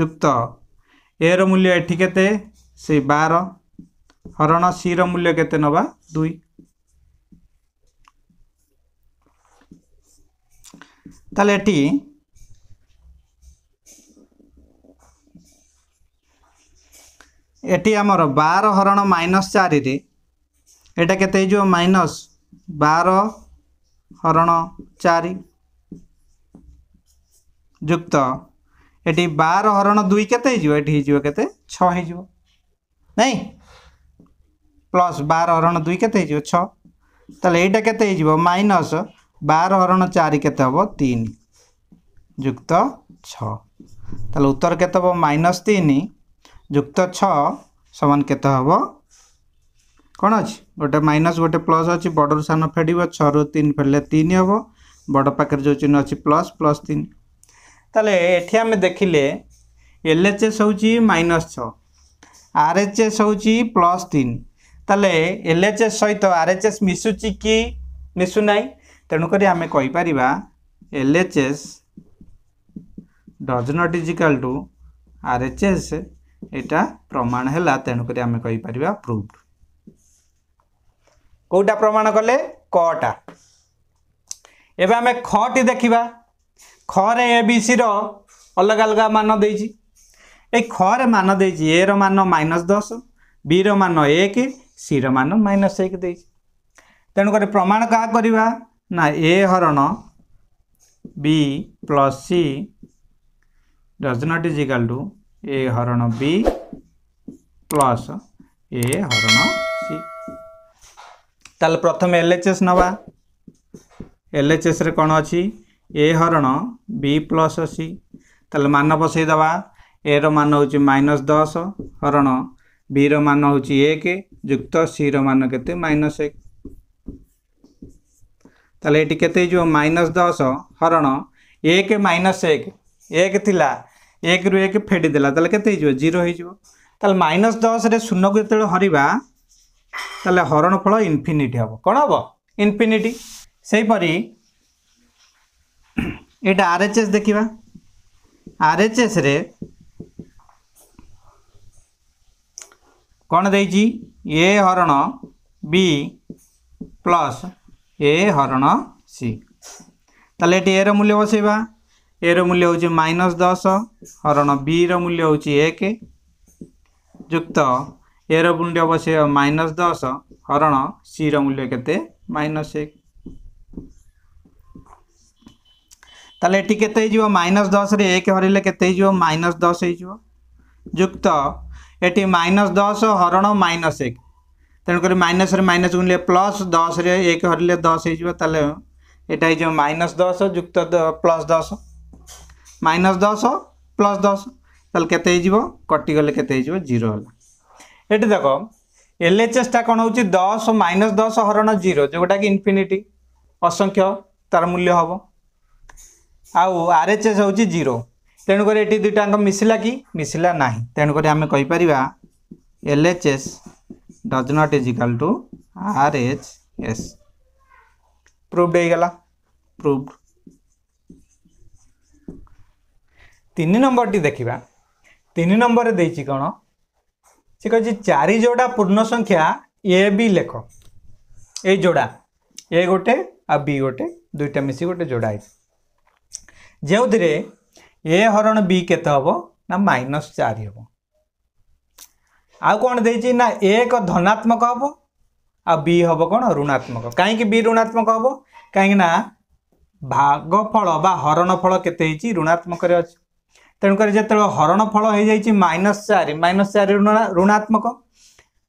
ଯୁକ୍ତ ଏର ମୂଲ୍ୟ ଏଠି କେତେ ସେଇ ବାର ହରଣ ସିର ମୂଲ୍ୟ କେତେ ନେବା ଦୁଇ তাহলে এটি এটি আমার বার হরণ মাইনস চারিরে এটা কেতে হয়ে যাব মাইনস বার হরণ চারি যুক্ত এটি বার হরণ দুই কেতে হয়ে যাব এটি হয়ে যাব কেতে ছ হয়ে যাব নাই প্লস বার হরণ দুই কেতে হয়ে যাব ছ তাহলে এইটা কেতে হয়ে যাব মাইনস বার হরণ চারি কেতে হব তিন যুক্ত ছ তাহলে উত্তর কেতে হব মাইনস তিন युक्त छान के कौन अच्छे गोटे माइनस गोटे प्लस अच्छी बड़ रान फेड छु तीन फेड़े तीन हम बड़ पाखे जो चिन्ह अच्छी प्लस प्लस तीन तेल एटी आम देखिले एल एच एस हूँ माइनस छ आर एच एस हूँ प्लस तीन तेल एल एच एस सहित आर एच एस मिशुची कि मिशुना तेणुक आम कहींपर L H S does not equal to R H S ଏଇଟା ପ୍ରମାଣ ହେଲା ତେଣୁକରି ଆମେ କହିପାରିବା ପ୍ରୁଭ୍ କେଉଁଟା ପ୍ରମାଣ କଲେ କଟା ଏବେ ଆମେ ଖଟି ଦେଖିବା ଖରେ ଏ ବି ସିର ଅଲଗା ଅଲଗା ମାନ ଦେଇଛି ଏଇ ଖରେ ମାନ ଦେଇଛି ଏର ମାନ ମାଇନସ୍ ଦଶ ବିର ମାନ ଏକ ସିର ମାନ ମାଇନସ୍ ଏକ ଦେଇଛି ତେଣୁକରି ପ୍ରମାଣ କାହା କରିବା ନା ଏ ହରଣ B plus C does not equal to A হরণ বি প্লাস এ হরণ সি তাহলে প্রথমে এলএচএস নেওয়া এলএচএসরে কোণ অছি এ হরণ বি প্লস সি তাহলে মান বসাই দেওয়া এ রান হচ্ছে মাইনস দশ হরণ বি রান হচ্ছে এক যুক্ত সি রান কেতে মাইনস এক তাহলে এটি কেতে মাইনস দশ হরণ এক মাইনস এক এক লা ଏକରୁ ଏକ ଫେଡ଼ିଦେଲା ତାହେଲେ କେତେ ହେଇଯିବ ଜିରୋ ହେଇଯିବ ତାହେଲେ ମାଇନସ୍ ଦଶରେ ଶୂନକୁ ଯେତେବେଳେ ହରିବା ତାହେଲେ ହରଣଫଳ ଇନଫିନିଟି ହେବ କ'ଣ ହେବ ଇନଫିନିଟି ସେହିପରି ଏଇଟା ଆର୍ ଏଚ୍ ଏସ୍ ଦେଖିବା ଆର୍ ଏଚ୍ ଏସ୍ରେ କ'ଣ ଦେଇଛି ଏ ହରଣ ବି ପ୍ଲସ୍ ଏ ହରଣ ସି ତାହେଲେ ଏଠି ଏର ମୂଲ୍ୟ ବସେଇବା ए रूल्य हूँ माइनस दस हरण बी रूल्य हूँ एक युक्त ए रूल्य अवश्य माइनस दस हरण सी रूल्य के माइनस एक ताल के माइनस दस रे एक हरले के माइनस दस होक्त ये माइनस दस हरण माइनस एक तेणुक माइनस माइनस गुणिले प्लस दस रे एक हरले दस होटा हो माइनस दस युक्त प्लस दस মাইনস দশ প্লস দশ তাহলে কেতে হয়ে কটিগলে কেতে হয়ে জিরো হল এটি দেখ এলএচএসটা কোণ হচ্ছে দশ মাইনস দশ হরণ জিরো যেটা কি ইনফিনিটি অসংখ্য তার মূল্য হব আরএচএস হচ্ছে জিরো তেণুক এটি দুইটাঙ্ক মিশিলা কি মিশিলা না তেণুক আমি কইপার LHS does not equal to RHS proved হয়ে গলা প্রুভড ତିନି ନମ୍ବରଟି ଦେଖିବା ତିନି ନମ୍ବରରେ ଦେଇଛି କ'ଣ ସେ କହିଛି ଚାରି ଯୋଡ଼ା ପୂର୍ଣ୍ଣ ସଂଖ୍ୟା ଏ ବି ଲେଖ ଏଇ ଯୋଡ଼ା ଏ ଗୋଟେ ଆଉ ବି ଗୋଟେ ଦୁଇଟା ମିଶି ଗୋଟେ ଯୋଡ଼ା ହେଇଛି ଯେଉଁଥିରେ ଏ ହରଣ ବି କେତେ ହେବ ନା ମାଇନସ୍ ଚାରି ହେବ ଆଉ କ'ଣ ଦେଇଛି ନା ଏ ଏକ ଧନାତ୍ମକ ହେବ ଆଉ ବି ହେବ କ'ଣ ଋଣାତ୍ମକ କାହିଁକି ବି ଋଣାତ୍ମକ ହେବ କାହିଁକିନା ଭାଗଫଳ ବା ହରଣ ଫଳ କେତେ ହେଇଛି ଋଣାତ୍ମକରେ ଅଛି তেণুকরি যেতবে হরণ ফল হয়ে যাই মাইনস চারি মাইনস চারি ঋণাত্মক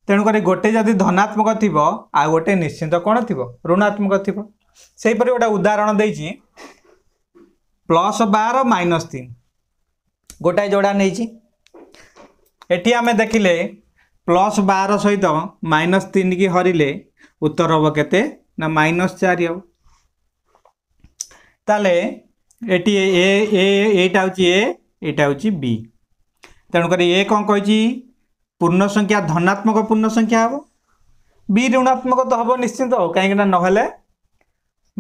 তেণুকরি গোটে যদি ধনাত্মক থিব আর গোটে নিশ্চিন্ত কোণ থিব ঋণাত্মক থিব সেইপরি গোটা উদাহরণ দিয়েছি প্লস বার মাইনস তিন গোটায় যোড়া নেইছি এটি আমি দেখিলে প্লস বার সহিত মাইনস তিন কি হরিলে উত্তর হব কেতে না মাইনস চারি হব তাহলে এটি এ এইটা হচ্ছে এ এটা হচ্ছে বি তেণুকরি এ কম কী পূর্ণ সংখ্যা ধনাত্মক পূর্ণ সংখ্যা হব বি ঋণাত্মক তো হব নিশ্চিন্ত কাইকিনা নহলে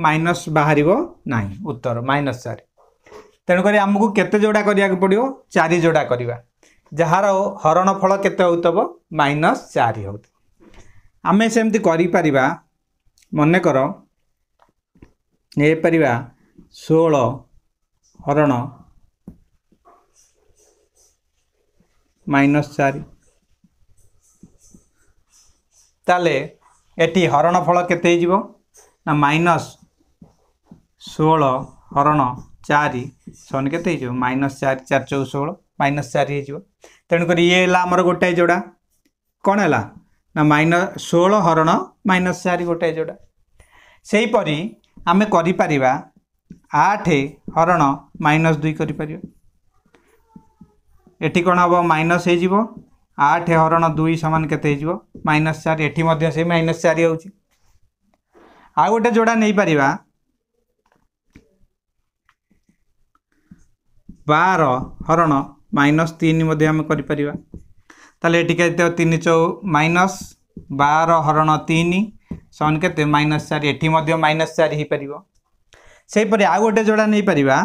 মাইনস বাহারিব না উত্তর মাইনস চারি তেণুকরি আমি কেতে যোড়া করা পড়ব চারি যোড়া করা ଯାହାର ହରଣଫଳ କେତେ ହେଉଥିବ ମାଇନସ୍ ଚାରି ହେଉଥିବ ଆମେ ସେମିତି କରିପାରିବା ମନେକର ନେଇପାରିବା ଷୋହଳ ହରଣ মাইনস চারি তাহলে এটি হরণ ফল কেতে হয়ে যাব না মাইনস ষোল হরণ চারি সମାନ କେତେ ହେଇଯିବ ମାଇନସ୍ ଚାରି ଚାରି ଚଉ ଷୋହଳ ମାଇନସ୍ ଚାରି ହେଇଯିବ ତେଣୁକରି ଇଏ ହେଲା ଆମର ଗୋଟାଏ ଯୋଡ଼ା କ'ଣ ହେଲା ନା ମାଇନସ୍ ଷୋହଳ ହରଣ ମାଇନସ୍ ଚାରି ଗୋଟାଏ ଯୋଡ଼ା ସେହିପରି ଆମେ କରିପାରିବା ଆଠ ହରଣ ମାଇନସ୍ ଦୁଇ କରିପାରିବା এটি କ'ଣ ହେବ ମାଇନସ୍ ହେଇଯିବ ଆଠ ହରଣ ଦୁଇ ସମାନ କେତେ ହେଇଯିବ ମାଇନସ୍ ଚାରି ଏଠି ମଧ୍ୟ ସେଇ ମାଇନସ୍ ଚାରି ହେଉଛି ଆଉ ଗୋଟେ ଯୋଡ଼ା ନେଇପାରିବା ବାର ହରଣ ମାଇନସ୍ ତିନି ମଧ୍ୟ ଆମେ କରିପାରିବା ତାହେଲେ ଏଠି କେତେ ତିନି ଚଉ ମାଇନସ୍ ବାର ହରଣ ତିନି ସମାନ କେତେ ମାଇନସ୍ ଚାରି ଏଠି ମଧ୍ୟ ମାଇନସ୍ ଚାରି ହେଇପାରିବ ସେହିପରି ଆଉ ଗୋଟେ ଯୋଡ଼ା ନେଇପାରିବା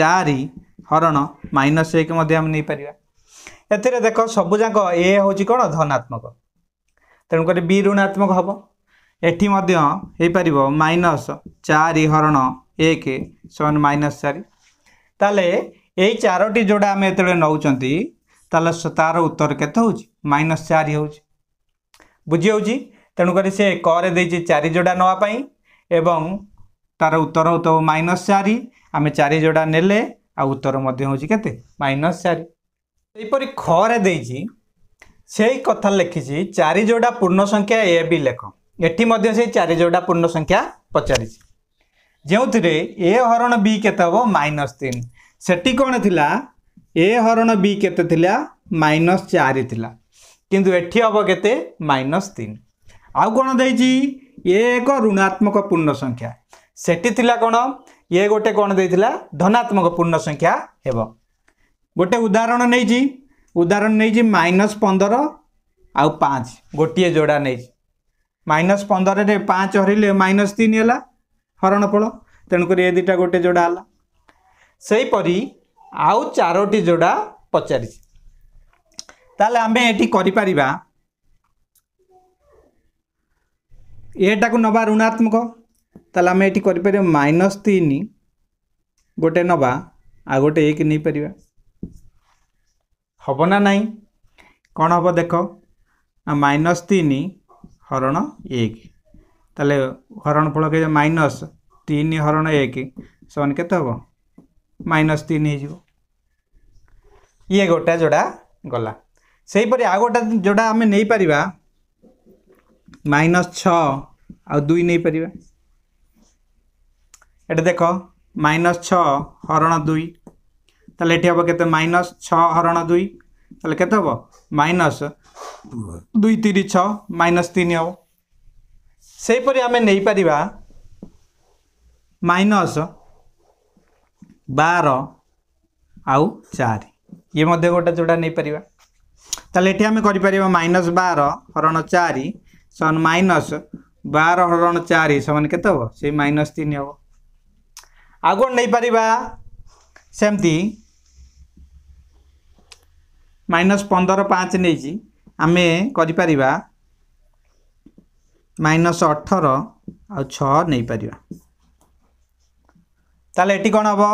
চারি হরণ মাইନସ୍ ଏକ ମଧ୍ୟ ଆମେ ନେଇପାରିବା ଏଥିରେ ଦେଖ ସବୁଯାକ ଏ ହେଉଛି କ'ଣ ଧନାତ୍ମକ ତେଣୁକରି ବି ଋଣାତ୍ମକ ହେବ ଏଠି ମଧ୍ୟ ହେଇପାରିବ ମାଇନସ୍ ଚାରି ହରଣ ଏକ ସମାନ ମାଇନସ୍ ଚାରି ତାହେଲେ ଏଇ ଚାରୋଟି ଯେଉଁଟା ଆମେ ଯେତେବେଳେ ନେଉଛନ୍ତି ତାହେଲେ ତା'ର ଉତ୍ତର କେତେ ହେଉଛି ମାଇନସ୍ ଚାରି ହେଉଛି ବୁଝି ହେଉଛି ତେଣୁକରି ସେ କରେ ଦେଇଛି ଚାରି ଯେଉଁଟା ନେବା ପାଇଁ ଏବଂ ତା'ର ଉତ୍ତର ହେଉଥିବ ମାଇନସ୍ ଚାରି ଆମେ ଚାରି ଯୋଡ଼ା ନେଲେ ଆଉ ଉତ୍ତର ମଧ୍ୟ ହେଉଛି କେତେ ମାଇନସ୍ ଚାରି ସେହିପରି ଖରେ ଦେଇଛି ସେଇ କଥା ଲେଖିଛି ଚାରି ଯୋଡ଼ା ପୂର୍ଣ୍ଣ ସଂଖ୍ୟା ଏ ବି ଲେଖ ଏଠି ମଧ୍ୟ ସେଇ ଚାରି ଯୋଡ଼ା ପୂର୍ଣ୍ଣ ସଂଖ୍ୟା ପଚାରିଛି ଯେଉଁଥିରେ ଏ ହରଣ ବି କେତେ ହେବ ମାଇନସ୍ ତିନି ସେଠି କ'ଣ ଥିଲା ଏ ହରଣ ବି କେତେ ଥିଲା ମାଇନସ୍ ଚାରି ଥିଲା କିନ୍ତୁ ଏଠି ହେବ କେତେ ମାଇନସ୍ ତିନି ଆଉ କ'ଣ ଦେଇଛି ଏ ଏକ ଋଣାତ୍ମକ ପୂର୍ଣ୍ଣ ସଂଖ୍ୟା ସେଠି ଥିଲା କ'ଣ ଇଏ ଗୋଟେ କ'ଣ ଦେଇଥିଲା ଧନାତ୍ମକ ପୂର୍ଣ୍ଣ ସଂଖ୍ୟା ହେବ ଗୋଟେ ଉଦାହରଣ ନେଇଛି ଉଦାହରଣ ନେଇଛି ମାଇନସ୍ ପନ୍ଦର ଆଉ ପାଞ୍ଚ ଗୋଟିଏ ଯୋଡ଼ା ନେଇଛି ମାଇନସ୍ ପନ୍ଦରରେ ପାଞ୍ଚ ହରିଲେ ମାଇନସ୍ ତିନି ହେଲା ହରଣଫଳ ତେଣୁକରି ଏ ଦୁଇଟା ଗୋଟେ ଯୋଡ଼ା ହେଲା ସେହିପରି ଆଉ ଚାରୋଟି ଯୋଡ଼ା ପଚାରିଛି ତାହେଲେ ଆମେ ଏଠି କରିପାରିବା ଏଟାକୁ ନେବା ଋଣାତ୍ମକ ତାହେଲେ ଆମେ ଏଠି କରିପାରିବା ମାଇନସ୍ ତିନି ଗୋଟେ ନେବା ଆଉ ଗୋଟେ ଏକ ନେଇପାରିବା ହେବ ନା ନାହିଁ କ'ଣ ହେବ ଦେଖ ମାଇନସ୍ ତିନି ହରଣ ଏକ ତାହେଲେ ହରଣ ଫଳକ ମାଇନସ୍ ତିନି ହରଣ ଏକ ସେମାନେ କେତେ ହେବ ମାଇନସ୍ ତିନି ହେଇଯିବ ଇଏ ଗୋଟା ଯୋଡ଼ା ଗଲା ସେହିପରି ଆଉ ଗୋଟେ ଯୋଡ଼ା ଆମେ ନେଇପାରିବା ମାଇନସ୍ ଛଅ ଆଉ ଦୁଇ ନେଇପାରିବା এটা দেখ মাইনস ছ হরণ দুই তাহলে এটি হব কেতে মাইনস ছ হরণ দুই তাহলে কেতে হব মাইনস দুই তিরি ছ মাইনস তিন হব সেইপরি আমি নেইপারিবা মাইনস ବାର ଆଉ ଚାରି ଇଏ ମଧ୍ୟ ଗୋଟେ ଯୋଡ଼ା ନେଇପାରିବା ତାହେଲେ ଏଠି ଆମେ କରିପାରିବା ମାଇନସ୍ ବାର ହରଣ ଚାରି ସମାନ ମାଇନସ୍ ବାର ହରଣ ଚାରି ସମାନ କେତେ ହେବ ସେଇ ମାଇନସ୍ ତିନି ହେବ ଆଗକୁ ନେଇପାରିବା ସେମିତି ମାଇନସ୍ ପନ୍ଦର ପାଞ୍ଚ ନେଇଛି ଆମେ କରିପାରିବା ମାଇନସ୍ ଅଠର ଆଉ ଛଅ ନେଇପାରିବା ତାହେଲେ ଏଠି କ'ଣ ହେବ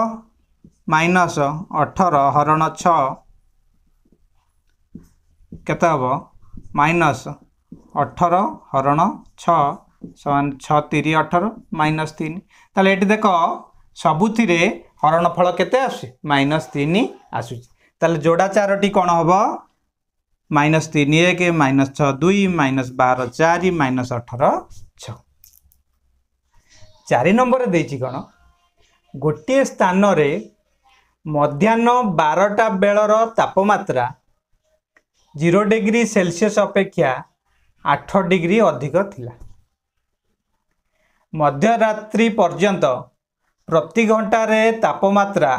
ମାଇନସ୍ ଅଠର ହରଣ ଛଅ କେତେ ହେବ ମାଇନସ୍ ଅଠର ହରଣ ଛଅ ସମାନ ଛଅ ତିରି ଅଠର ମାଇନସ୍ ତିନି ତାହେଲେ ଏଠି ଦେଖ ସବୁଥିରେ ହରଣଫଳ କେତେ ଆସୁଛି ମାଇନସ୍ ତିନି ଆସୁଛି ତାହେଲେ ଯୋଡ଼ା ଚାରୋଟି କ'ଣ ହେବ ମାଇନସ୍ ତିନି ଏକ ମାଇନସ୍ ଛଅ ଦୁଇ ମାଇନସ୍ ବାର ଚାରି ମାଇନସ୍ ଅଠର ଛଅ ଚାରି ନମ୍ବରରେ ଦେଇଛି କ'ଣ ଗୋଟିଏ ସ୍ଥାନରେ ମଧ୍ୟାହ୍ନ ବାରଟା ବେଳର ତାପମାତ୍ରା ଜିରୋ ଡିଗ୍ରୀ ସେଲସିୟସ୍ ଅପେକ୍ଷା ଆଠ ଡିଗ୍ରୀ ଅଧିକ ଥିଲା ମଧ୍ୟରାତ୍ରି ପର୍ଯ୍ୟନ୍ତ ପ୍ରତି ଘଣ୍ଟାରେ ତାପମାତ୍ରା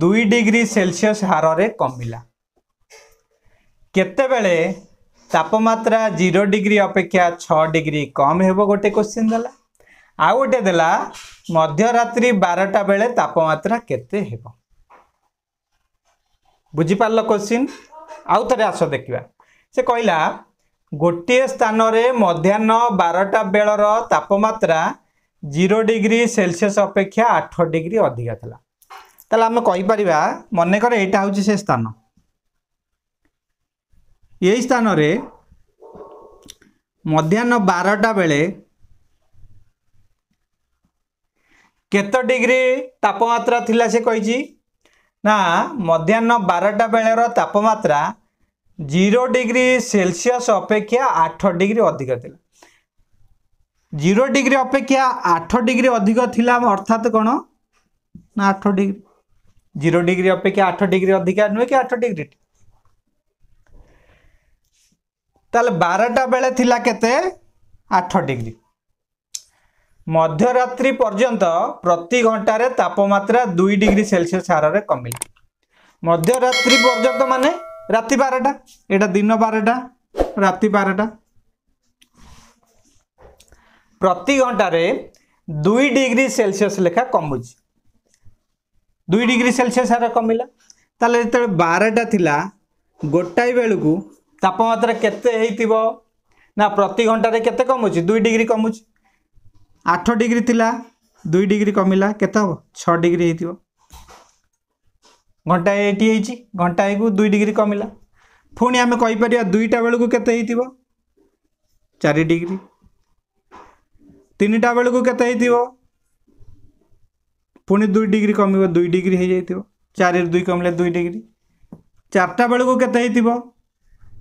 ଦୁଇ ଡିଗ୍ରୀ ସେଲସିୟସ୍ ହାରରେ କମିଲା କେତେବେଳେ ତାପମାତ୍ରା ଜିରୋ ଡିଗ୍ରୀ ଅପେକ୍ଷା ଛଅ ଡିଗ୍ରୀ କମ୍ ହେବ ଗୋଟେ କୋଶ୍ଚିନ୍ ଦେଲା ଆଉ ଗୋଟେ ଦେଲା ମଧ୍ୟରାତ୍ରି ବାରଟା ବେଳେ ତାପମାତ୍ରା କେତେ ହେବ ବୁଝିପାରିଲ କୋଶ୍ଚିନ୍ ଆଉ ଥରେ ଆସ ଦେଖିବା ସେ କହିଲା ଗୋଟିଏ ସ୍ଥାନରେ ମଧ୍ୟାହ୍ନ ବାରଟା ବେଳର ତାପମାତ୍ରା ଜିରୋ ଡିଗ୍ରୀ ସେଲସିୟସ୍ ଅପେକ୍ଷା ଆଠ ଡିଗ୍ରୀ ଅଧିକ ଥିଲା ତାହେଲେ ଆମେ କହିପାରିବା ମନେକର ଏଇଟା ହେଉଛି ସେ ସ୍ଥାନ ଏଇ ସ୍ଥାନରେ ମଧ୍ୟାହ୍ନ ବାରଟା ବେଳେ କେତେ ଡିଗ୍ରୀ ତାପମାତ୍ରା ଥିଲା ସେ କହିଛି ନା ମଧ୍ୟାହ୍ନ ବାରଟା ବେଳର ତାପମାତ୍ରା ଜିରୋ ଡିଗ୍ରୀ ସେଲସିୟସ୍ ଅପେକ୍ଷା ଆଠ ଡିଗ୍ରୀ ଅଧିକ ଥିଲା জিরো ডিগ্রি অপেক্ষা আঠ ডিগ্রি অধিক লা অর্থাৎ কোণ না আঠ ডিগ্রি জিরো ডিগ্রি অপেক্ষা আঠ ডিগ্রি অধিকা নুহে কি আঠ ডিগ্রি তাহলে বারোটা বেড়ে লা কেতে আঠ ডিগ্রি মধ্যরাত্রি পর্যন্ত প্রতি ঘণ্টার তাপমাত্রা দুই ডিগ্রি সেলসিয়াস হারে কমিল মধ্যরাত্রি পর্যন্ত মানে রাতে বারোটা এটা দিন বারোটা রাতে বারোটা প্রতি ঘণ্টারে দুই ডিগ্রি সেলসিয়াস লেখা কমুছি দুই ডিগ্রি সেলসিয়াস হার কমিলা তাহলে যেত বারোটা লা গোটাই বেড়ু তাপমাত্রা কেতে হয়েছিল না প্রতি ঘণ্টার কেতে কমুছি দুই ডিগ্রি কমুছি আঠ ডিগ্রি লা দুই ডিগ্রি কমিলা কেতে হব ছ ডিগ্রি হয়েছিল ঘণ্টায় এটি হয়েছি ঘণ্টায়কু দুই ডিগ্রি কমিলা পুঁ আমি কইপার দুইটা বেড়ে কেতে হয়েছিল চারি ডিগ্রি तीन टा बेलू के पुणी दुई डिग्री कम दुई डिग्री हो जाइ चार दुई कम दुई डिग्री चार्टा बेलू के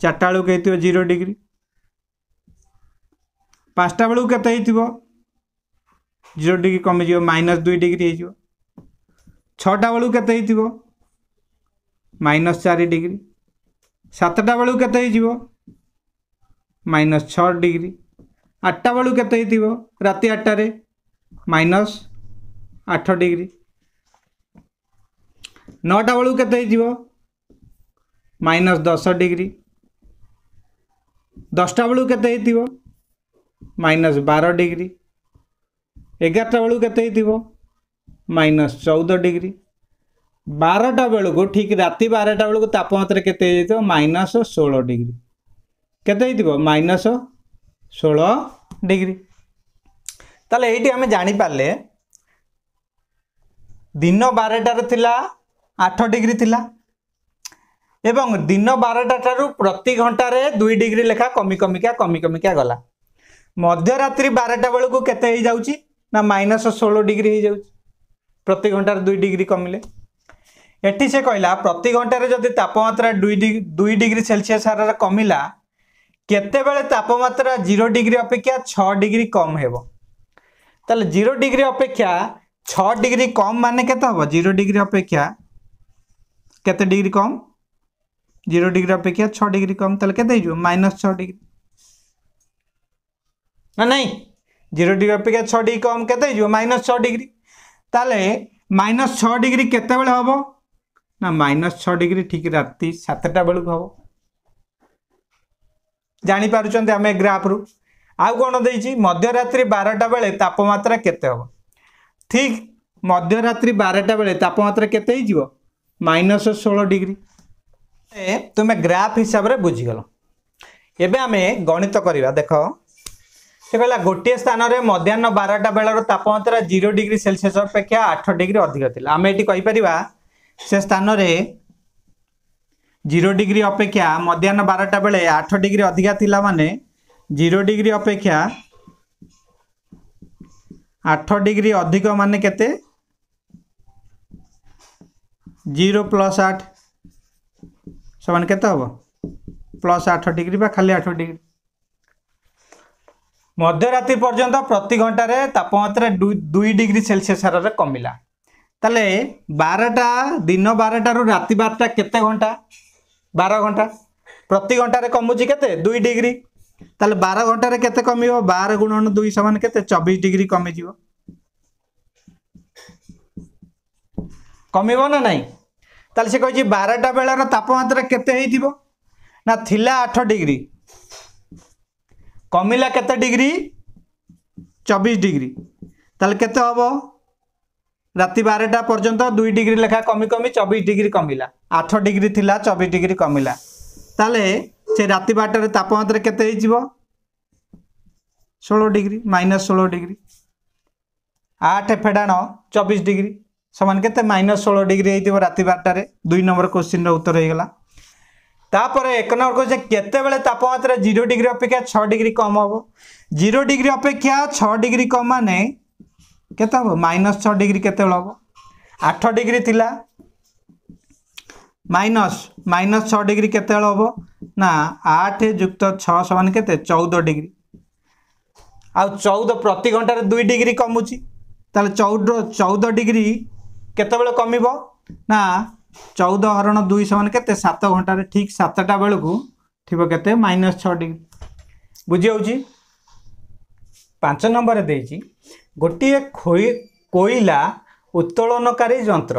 चार्टा बेलू के जीरो डिग्री पांचटा बेलू के जीरो डिग्री कमिज माइनस दुई डिग्री हो छटा बेलू के माइनस चार डिग्री सातटा बेलू के माइनस छिग्री ଆଠଟା ବେଳୁ କେତେ ହେଇଥିବ ରାତି ଆଠଟାରେ ମାଇନସ୍ ଆଠ ଡିଗ୍ରୀ ନଅଟା ବେଳକୁ କେତେ ହେଇଯିବ ମାଇନସ୍ ଦଶ ଡିଗ୍ରୀ ଦଶଟା ବେଳକୁ କେତେ ହେଇଥିବ ମାଇନସ୍ ବାର ଡିଗ୍ରୀ ଏଗାରଟା ବେଳକୁ କେତେ ହେଇଥିବ ମାଇନସ୍ ଚଉଦ ଡିଗ୍ରୀ ବାରଟା ବେଳକୁ ଠିକ୍ ରାତି ବାରଟା ବେଳକୁ ତାପମାତ୍ରା କେତେ ହେଇଯାଇଥିବ ମାଇନସ୍ ଷୋହଳ ଡିଗ୍ରୀ କେତେ ହେଇଥିବ ମାଇନସ୍ ষোলো ডিগ্রি তাহলে এইটি আমি জাঁপারে দিন বারোটার লা আঠ ডিগ্রি লা এবং দিন বারোটা ঠার প্রতি ঘণ্টার দুই ডিগ্রি লেখা কমি কমিকা কমি কমিকা গলা মধ্যরাত্রি বারোটা বেড়ে কেতে হয়ে যাচ্ছি না মাইনস ষোলো ডিগ্রি হয়ে যাচ্ছে প্রতি ঘণ্টার দুই ডিগ্রি কমিলে এটি সে কহিলা প্রতি ঘণ্টার যদি তাপমাত্রা দুই ডিগ্রি দুই ডিগ্রি সেলসিয়াস হারে কমিলা केपम्रा जीरो डिग्री अपेक्षा छ डिग्री कम हो जीरो डिग्री अपेक्षा छ डिग्री कम माने के जीरो डिग्री अपेक्षा के डिग्री कम जीरो डिग्री अपेक्षा छ डिग्री कम तो माइनस छ डिग्री ना नहीं जीरो डिग्री अपेक्षा छ डिग्री कम के माइनस छ डिग्री तेल माइनस छ डिग्री के माइनस छ डिग्री ठीक रात सतटा बेलू हम ଜାଣିପାରୁଛନ୍ତି ଆମେ ଗ୍ରାଫରୁ ଆଉ କ'ଣ ଦେଇଛି ମଧ୍ୟରାତ୍ରି ବାରଟା ବେଳେ ତାପମାତ୍ରା କେତେ ହେବ ଠିକ୍ ମଧ୍ୟରାତ୍ରି ବାରଟା ବେଳେ ତାପମାତ୍ରା କେତେ ହେଇଯିବ ମାଇନସ୍ ଷୋହଳ ଡିଗ୍ରୀ ତୁମେ ଗ୍ରାଫ୍ ହିସାବରେ ବୁଝିଗଲ ଏବେ ଆମେ ଗଣିତ କରିବା ଦେଖ ସେ କହିଲା ଗୋଟିଏ ସ୍ଥାନରେ ମଧ୍ୟାହ୍ନ ବାରଟା ବେଳର ତାପମାତ୍ରା ଜିରୋ ଡିଗ୍ରୀ ସେଲସିୟସ୍ ଅପେକ୍ଷା ଆଠ ଡିଗ୍ରୀ ଅଧିକ ଥିଲା ଆମେ ଏଠି କହିପାରିବା ସେ ସ୍ଥାନରେ ଜିରୋ ଡିଗ୍ରୀ ଅପେକ୍ଷା ମଧ୍ୟାହ୍ନ ବାରଟା ବେଳେ ଆଠ ଡିଗ୍ରୀ ଅଧିକା ଥିଲା ମାନେ ଜିରୋ ଡିଗ୍ରୀ ଅପେକ୍ଷା ଆଠ ଡିଗ୍ରୀ ଅଧିକ ମାନେ କେତେ ଜିରୋ ପ୍ଲସ୍ ଆଠ ସମାନ କେତେ ହେବ ପ୍ଲସ୍ ଆଠ ଡିଗ୍ରୀ ବା ଖାଲି ଆଠ ଡିଗ୍ରୀ ମଧ୍ୟରାତ୍ରି ପର୍ଯ୍ୟନ୍ତ ପ୍ରତି ଘଣ୍ଟାରେ ତାପମାତ୍ରା ଦୁଇ ଡିଗ୍ରୀ ସେଲସିୟସ୍ ହାରରେ କମିଲା ତାହେଲେ ବାରଟା ଦିନ ବାରଟାରୁ ରାତି ବାରଟା କେତେ ଘଣ୍ଟା বার ঘণ্টা প্রতি ঘণ্টার কমুছি কেতে দুই ডিগ্রি তাহলে বার ঘণ্টার কেতে কমিব বার গুণন দুই সমান কেতে চবিশ ডিগ্রি কমিযোগ কমিব না নাই তাহলে সে কে বারোটা বেলার তাপমাত্রা কেতে হয়েছিল না লা আঠ ডিগ্রি কমিলা কেতে ডিগ্রি চবিশ ডিগ্রি তাহলে কেতে হব রাতে বারোটা পর্যন্ত দুই ডিগ্রি লেখা কমি কমি চবিশ ডিগ্রি কমিলা আঠ ডিগ্রি লা চবিশ ডিগ্রি কমিলা তাহলে সে রাতে বারটার তাপমাত্রা কেতে হয়েযিব ষোলো ডিগ্রি মাইনস ষোলো ডিগ্রি আঠ ফেডাণ চবিশ ডিগ্রি সমান কেতে মাইনস ষোলো ডিগ্রি হয়েছিল রাতে বারটার দুই নম্বর কোশ্চিন্র উত্তর হয়ে গলা তাপরে এক নম্বর কোশ্চেন কেতবে তাপমাত্রা জিরো ডিগ্রি অপেক্ষা ছ ডিগ্রি কম হব জিরো ডিগ্রি অপেক্ষা ছ ডিগ্রি কম মানে কেতে হব মাইনস ছ ডিগ্রি কেতবে হব আঠ ডিগ্রি লা মাইনস মাইনস ছ ডিগ্রি কেতবে হব না আঠ যুক্ত ছ সমান কেতে চৌদ ডিগ্রি আৌদ প্রতি ঘণ্টার দুই ডিগ্রি কমুচি তাহলে চৌদ চৌদ ডিগ্রি কেতবে কমিব না চৌদ হরণ দুই সমান কেতে সাত ঘণ্টার ঠিক সাতটা বেড়ে থিব কেতে মাইনস ছ ডিগ্রি বুঝি হচ্ছে ପାଞ୍ଚ ନମ୍ବର ଦେଇଛି ଗୋଟିଏ କୋଇଲା ଉତ୍ତୋଳନକାରୀ ଯନ୍ତ୍ର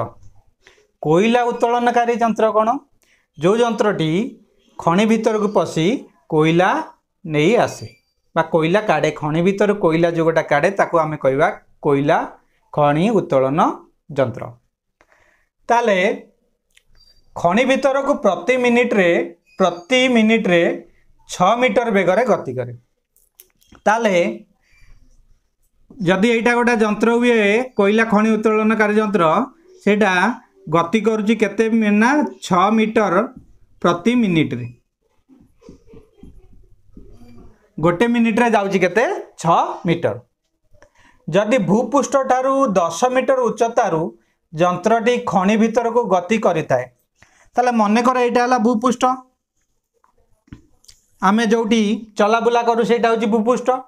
କୋଇଲା ଉତ୍ତୋଳନକାରୀ ଯନ୍ତ୍ର କ'ଣ ଯେଉଁ ଯନ୍ତ୍ରଟି ଖଣି ଭିତରକୁ ପଶି କୋଇଲା ନେଇ ଆସେ ବା କୋଇଲା କାଢ଼େ ଖଣି ଭିତରୁ କୋଇଲା ଯେଉଁଟା କାଢ଼େ ତାକୁ ଆମେ କହିବା କୋଇଲା ଖଣି ଉତ୍ତୋଳନ ଯନ୍ତ୍ର ତାହେଲେ ଖଣି ଭିତରକୁ ପ୍ରତି ମିନିଟ୍ରେ ପ୍ରତି ମିନିଟ୍ରେ ଛଅ ମିଟର ବେଗରେ ଗତି କରେ ତାହେଲେ ଯଦି ଏଇଟା ଗୋଟେ ଯନ୍ତ୍ର ହୁଏ କୋଇଲା ଖଣି ଉତ୍ତୋଳନକାରୀ ଯନ୍ତ୍ର ସେଇଟା ଗତି କରୁଛି କେତେ ନା ଛଅ ମିଟର ପ୍ରତି ମିନିଟ୍ରେ ଗୋଟେ ମିନିଟ୍ରେ ଯାଉଛି କେତେ ଛଅ ମିଟର ଯଦି ଭୂପୃଷ୍ଠଠାରୁ ଦଶ ମିଟର ଉଚ୍ଚତାରୁ ଯନ୍ତ୍ରଟି ଖଣି ଭିତରକୁ ଗତି କରିଥାଏ ତାହେଲେ ମନେକର ଏଇଟା ହେଲା ଭୂପୃଷ୍ଠ ଆମେ ଯେଉଁଠି ଚଲାବୁଲା କରୁ ସେଇଟା ହେଉଛି ଭୂପୃଷ୍ଠ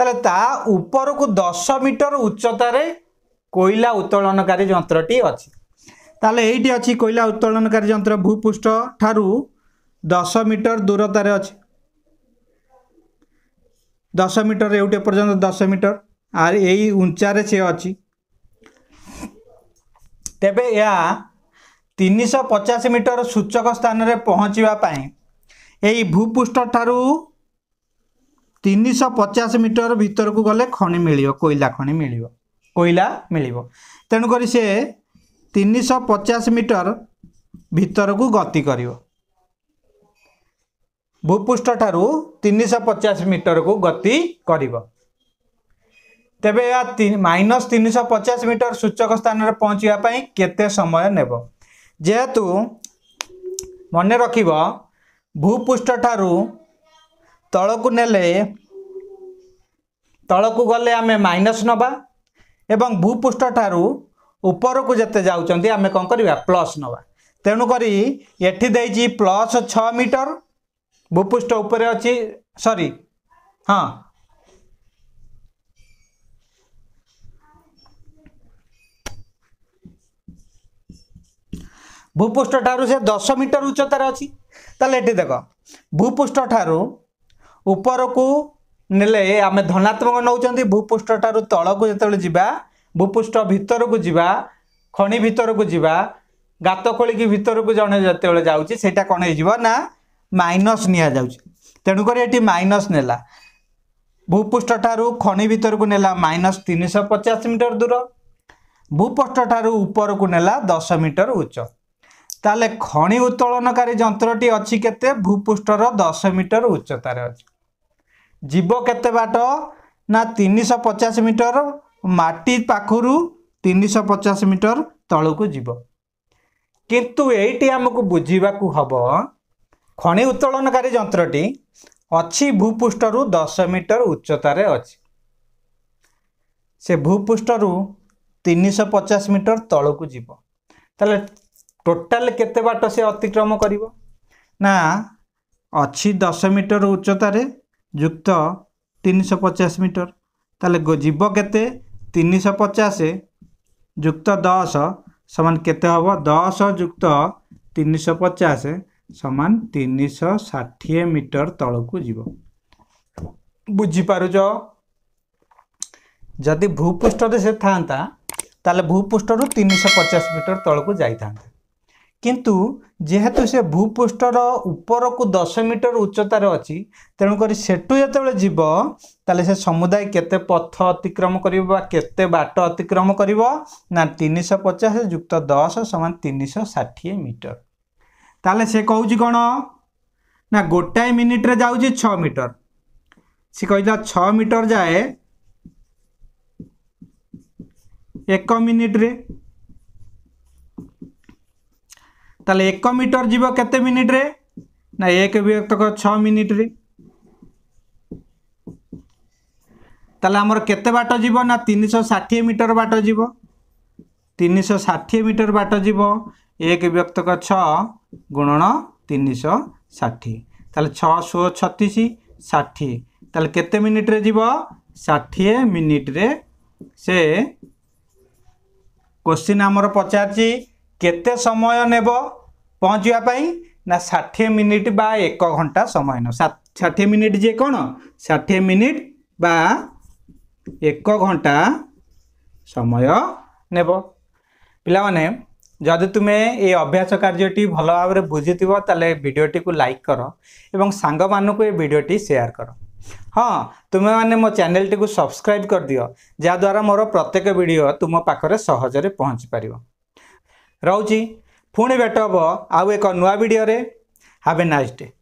ତାହେଲେ ତା ଉପରକୁ ଦଶ ମିଟର ଉଚ୍ଚତାରେ কয়লা উত্তোলনকারী যন্ত্রটি অছি তাহলে এইটি অছি কয়লা উত্তোলনকারী যন্ত্র ভূপৃষ্ঠ ঠারু দশ মিটর দূরতার অছি দশ মিটর এউটে পর্যন্ত দশ মিটর আর এই উঞ্চারে সে অছি তেবে এয়া তিনশো পচাশ মিটর সূচক স্থানরে পৌঁছিবা পাই এই ভূপৃষ্ঠ ঠারু তিনশো পচাশ মিটর ভিতরকু গলে খনি মিলিব কয়লা খনি মিলিব କୋଇଲା ମିଳିବ ତେଣୁକରି ସେ ତିନିଶହ ପଚାଶ ମିଟର ଭିତରକୁ ଗତି କରିବ ଭୂପୃଷ୍ଠ ଠାରୁ ତିନିଶହ ପଚାଶ ମିଟରକୁ ଗତି କରିବ ତେବେ ଏହା ମାଇନସ୍ ତିନିଶହ ପଚାଶ ମିଟର ସୂଚକ ସ୍ଥାନରେ ପହଞ୍ଚିବା ପାଇଁ କେତେ ସମୟ ନେବ ଯେହେତୁ ମନେ ରଖିବ ଭୂପୃଷ୍ଠ ଠାରୁ ତଳକୁ ନେଲେ ତଳକୁ ଗଲେ ଆମେ ମାଇନସ୍ ନେବା ଏବଂ ଭୂପୃଷ୍ଠ ଠାରୁ ଉପରକୁ ଯେତେ ଯାଉଛନ୍ତି ଆମେ କ'ଣ କରିବା ପ୍ଲସ୍ ନେବା ତେଣୁକରି ଏଠି ଦେଇଛି ପ୍ଲସ୍ ଛଅ ମିଟର ଭୂପୃଷ୍ଠ ଉପରେ ଅଛି ସରି ହଁ ଭୂପୃଷ୍ଠ ଠାରୁ ସେ ଦଶ ମିଟର ଉଚ୍ଚତାରେ ଅଛି ତାହେଲେ ଏଠି ଦେଖ ଭୂପୃଷ୍ଠ ଠାରୁ ଉପରକୁ ନେଲେ ଆମେ ଧନାତ୍ମକ ନେଉଛନ୍ତି ଭୂପୃଷ୍ଠଠାରୁ ତଳକୁ ଯେତେବେଳେ ଯିବା ଭୂପୃଷ୍ଠ ଭିତରକୁ ଯିବା ଖଣି ଭିତରକୁ ଯିବା ଗାତ ଖୋଳିକି ଭିତରକୁ ଜଣେ ଯେତେବେଳେ ଯାଉଛି ସେଇଟା କ'ଣ ହେଇଯିବ ନା ମାଇନସ୍ ନିଆଯାଉଛି ତେଣୁକରି ଏଠି ମାଇନସ୍ ନେଲା ଭୂପୃଷ୍ଠଠାରୁ ଖଣି ଭିତରକୁ ନେଲା ମାଇନସ୍ ତିନିଶହ ପଚାଶ ମିଟର ଦୂର ଭୂପୃଷ୍ଠଠାରୁ ଉପରକୁ ନେଲା ଦଶ ମିଟର ଉଚ୍ଚ ତାହେଲେ ଖଣି ଉତ୍ତୋଳନକାରୀ ଯନ୍ତ୍ରଟି ଅଛି କେତେ ଭୂପୃଷ୍ଠର ଦଶ ମିଟର ଉଚ୍ଚତାରେ ଅଛି ଯିବ କେତେ ବାଟ ନା ତିନିଶହ ପଚାଶ ମିଟର ମାଟି ପାଖରୁ ତିନିଶହ ପଚାଶ ମିଟର ତଳକୁ ଯିବ କିନ୍ତୁ ଏଇଟି ଆମକୁ ବୁଝିବାକୁ ହେବ ଖଣି ଉତ୍ତୋଳନକାରୀ ଯନ୍ତ୍ରଟି ଅଛି ଭୂପୃଷ୍ଠରୁ ଦଶ ମିଟର ଉଚ୍ଚତାରେ ଅଛି ସେ ଭୂପୃଷ୍ଠରୁ ତିନିଶହ ପଚାଶ ମିଟର ତଳକୁ ଯିବ ତାହେଲେ ଟୋଟାଲ କେତେ ବାଟ ସେ ଅତିକ୍ରମ କରିବ ନା ଅଛି ଦଶ ମିଟର ଉଚ୍ଚତାରେ ଯୁକ୍ତ ତିନିଶହ ପଚାଶ ମିଟର ତାହେଲେ ଯିବ କେତେ ତିନିଶହ ପଚାଶ ଯୁକ୍ତ ଦଶ ସମାନ କେତେ ହେବ ଦଶ ଯୁକ୍ତ ତିନିଶହ ପଚାଶ ସମାନ ତିନିଶହ ଷାଠିଏ ମିଟର ତଳକୁ ଯିବ ବୁଝିପାରୁଛ ଯଦି ଭୂପୃଷ୍ଠରେ ସେ ଥାଆନ୍ତା ତାହେଲେ ଭୂପୃଷ୍ଠରୁ ତିନିଶହ ପଚାଶ ମିଟର ତଳକୁ ଯାଇଥାନ୍ତା କିନ୍ତୁ ଯେହେତୁ ସେ ଭୂପୃଷ୍ଠର ଉପରକୁ ଦଶ ମିଟର ଉଚ୍ଚତାରେ ଅଛି ତେଣୁକରି ସେଠୁ ଯେତେବେଳେ ଯିବ ତାହେଲେ ସେ ସମୁଦାୟ କେତେ ପଥ ଅତିକ୍ରମ କରିବ ବା କେତେ ବାଟ ଅତିକ୍ରମ କରିବ ନା ତିନିଶହ ପଚାଶ ଯୁକ୍ତ ଦଶ ସମାନ ତିନିଶହ ଷାଠିଏ ମିଟର ତାହେଲେ ସେ କହୁଛି କ'ଣ ନା ଗୋଟାଏ ମିନିଟ୍ରେ ଯାଉଛି ଛଅ ମିଟର ସେ କହିଲା ଛଅ ମିଟର ଯାଏ ଏକ ମିନିଟ୍ରେ তাহলে এক মিটর যাব কেতে মিনিট্রে না এক বিভক্তক ছ মিনিট্রে তাহলে আমার কেতে বাট যাব না তিনশো ষাঠিয়ে মিটর বাট যাব তিনশো ষাঠিয়ে মিটর বাট যাব এক বিভক্তক ছ গুণন তিনশো ষাঠিয়ে তাহলে ছ ষোহ ছতিশ ষাঠিয়ে তাহলে কেতে মিনিট্রে যাব ষাঠিয়ে মিনিট্রে সে কোশ্চিন আমার পচারছি କେତେ ସମୟ ନେବ ପହଞ୍ଚିବା ପାଇଁ ନା ଷାଠିଏ ମିନିଟ୍ ବା ଏକ ଘଣ୍ଟା ସମୟ ନେବ ଷାଠିଏ ମିନିଟ୍ ଯେ କ'ଣ ଷାଠିଏ ମିନିଟ୍ ବା ଏକ ଘଣ୍ଟା ସମୟ ନେବ ପିଲାମାନେ ଯଦି ତୁମେ ଏ ଅଭ୍ୟାସ କାର୍ଯ୍ୟଟି ଭଲ ଭାବରେ ବୁଝିଥିବ ତାହେଲେ ଭିଡ଼ିଓଟିକୁ ଲାଇକ୍ କର ଏବଂ ସାଙ୍ଗମାନଙ୍କୁ ଏ ଭିଡ଼ିଓଟି ସେୟାର କର ହଁ ତୁମେମାନେ ମୋ ଚ୍ୟାନେଲଟିକୁ ସବସ୍କ୍ରାଇବ୍ କରିଦିଅ ଯାହାଦ୍ୱାରା ମୋର ପ୍ରତ୍ୟେକ ଭିଡ଼ିଓ ତୁମ ପାଖରେ ସହଜରେ ପହଞ୍ଚିପାରିବ ରହୁଛି ପୁଣି ଭେଟ ହେବ ଆଉ ଏକ ନୂଆ ଭିଡ଼ିଓରେ ହାଭେ ନାଇଷ୍ଟ ଡେ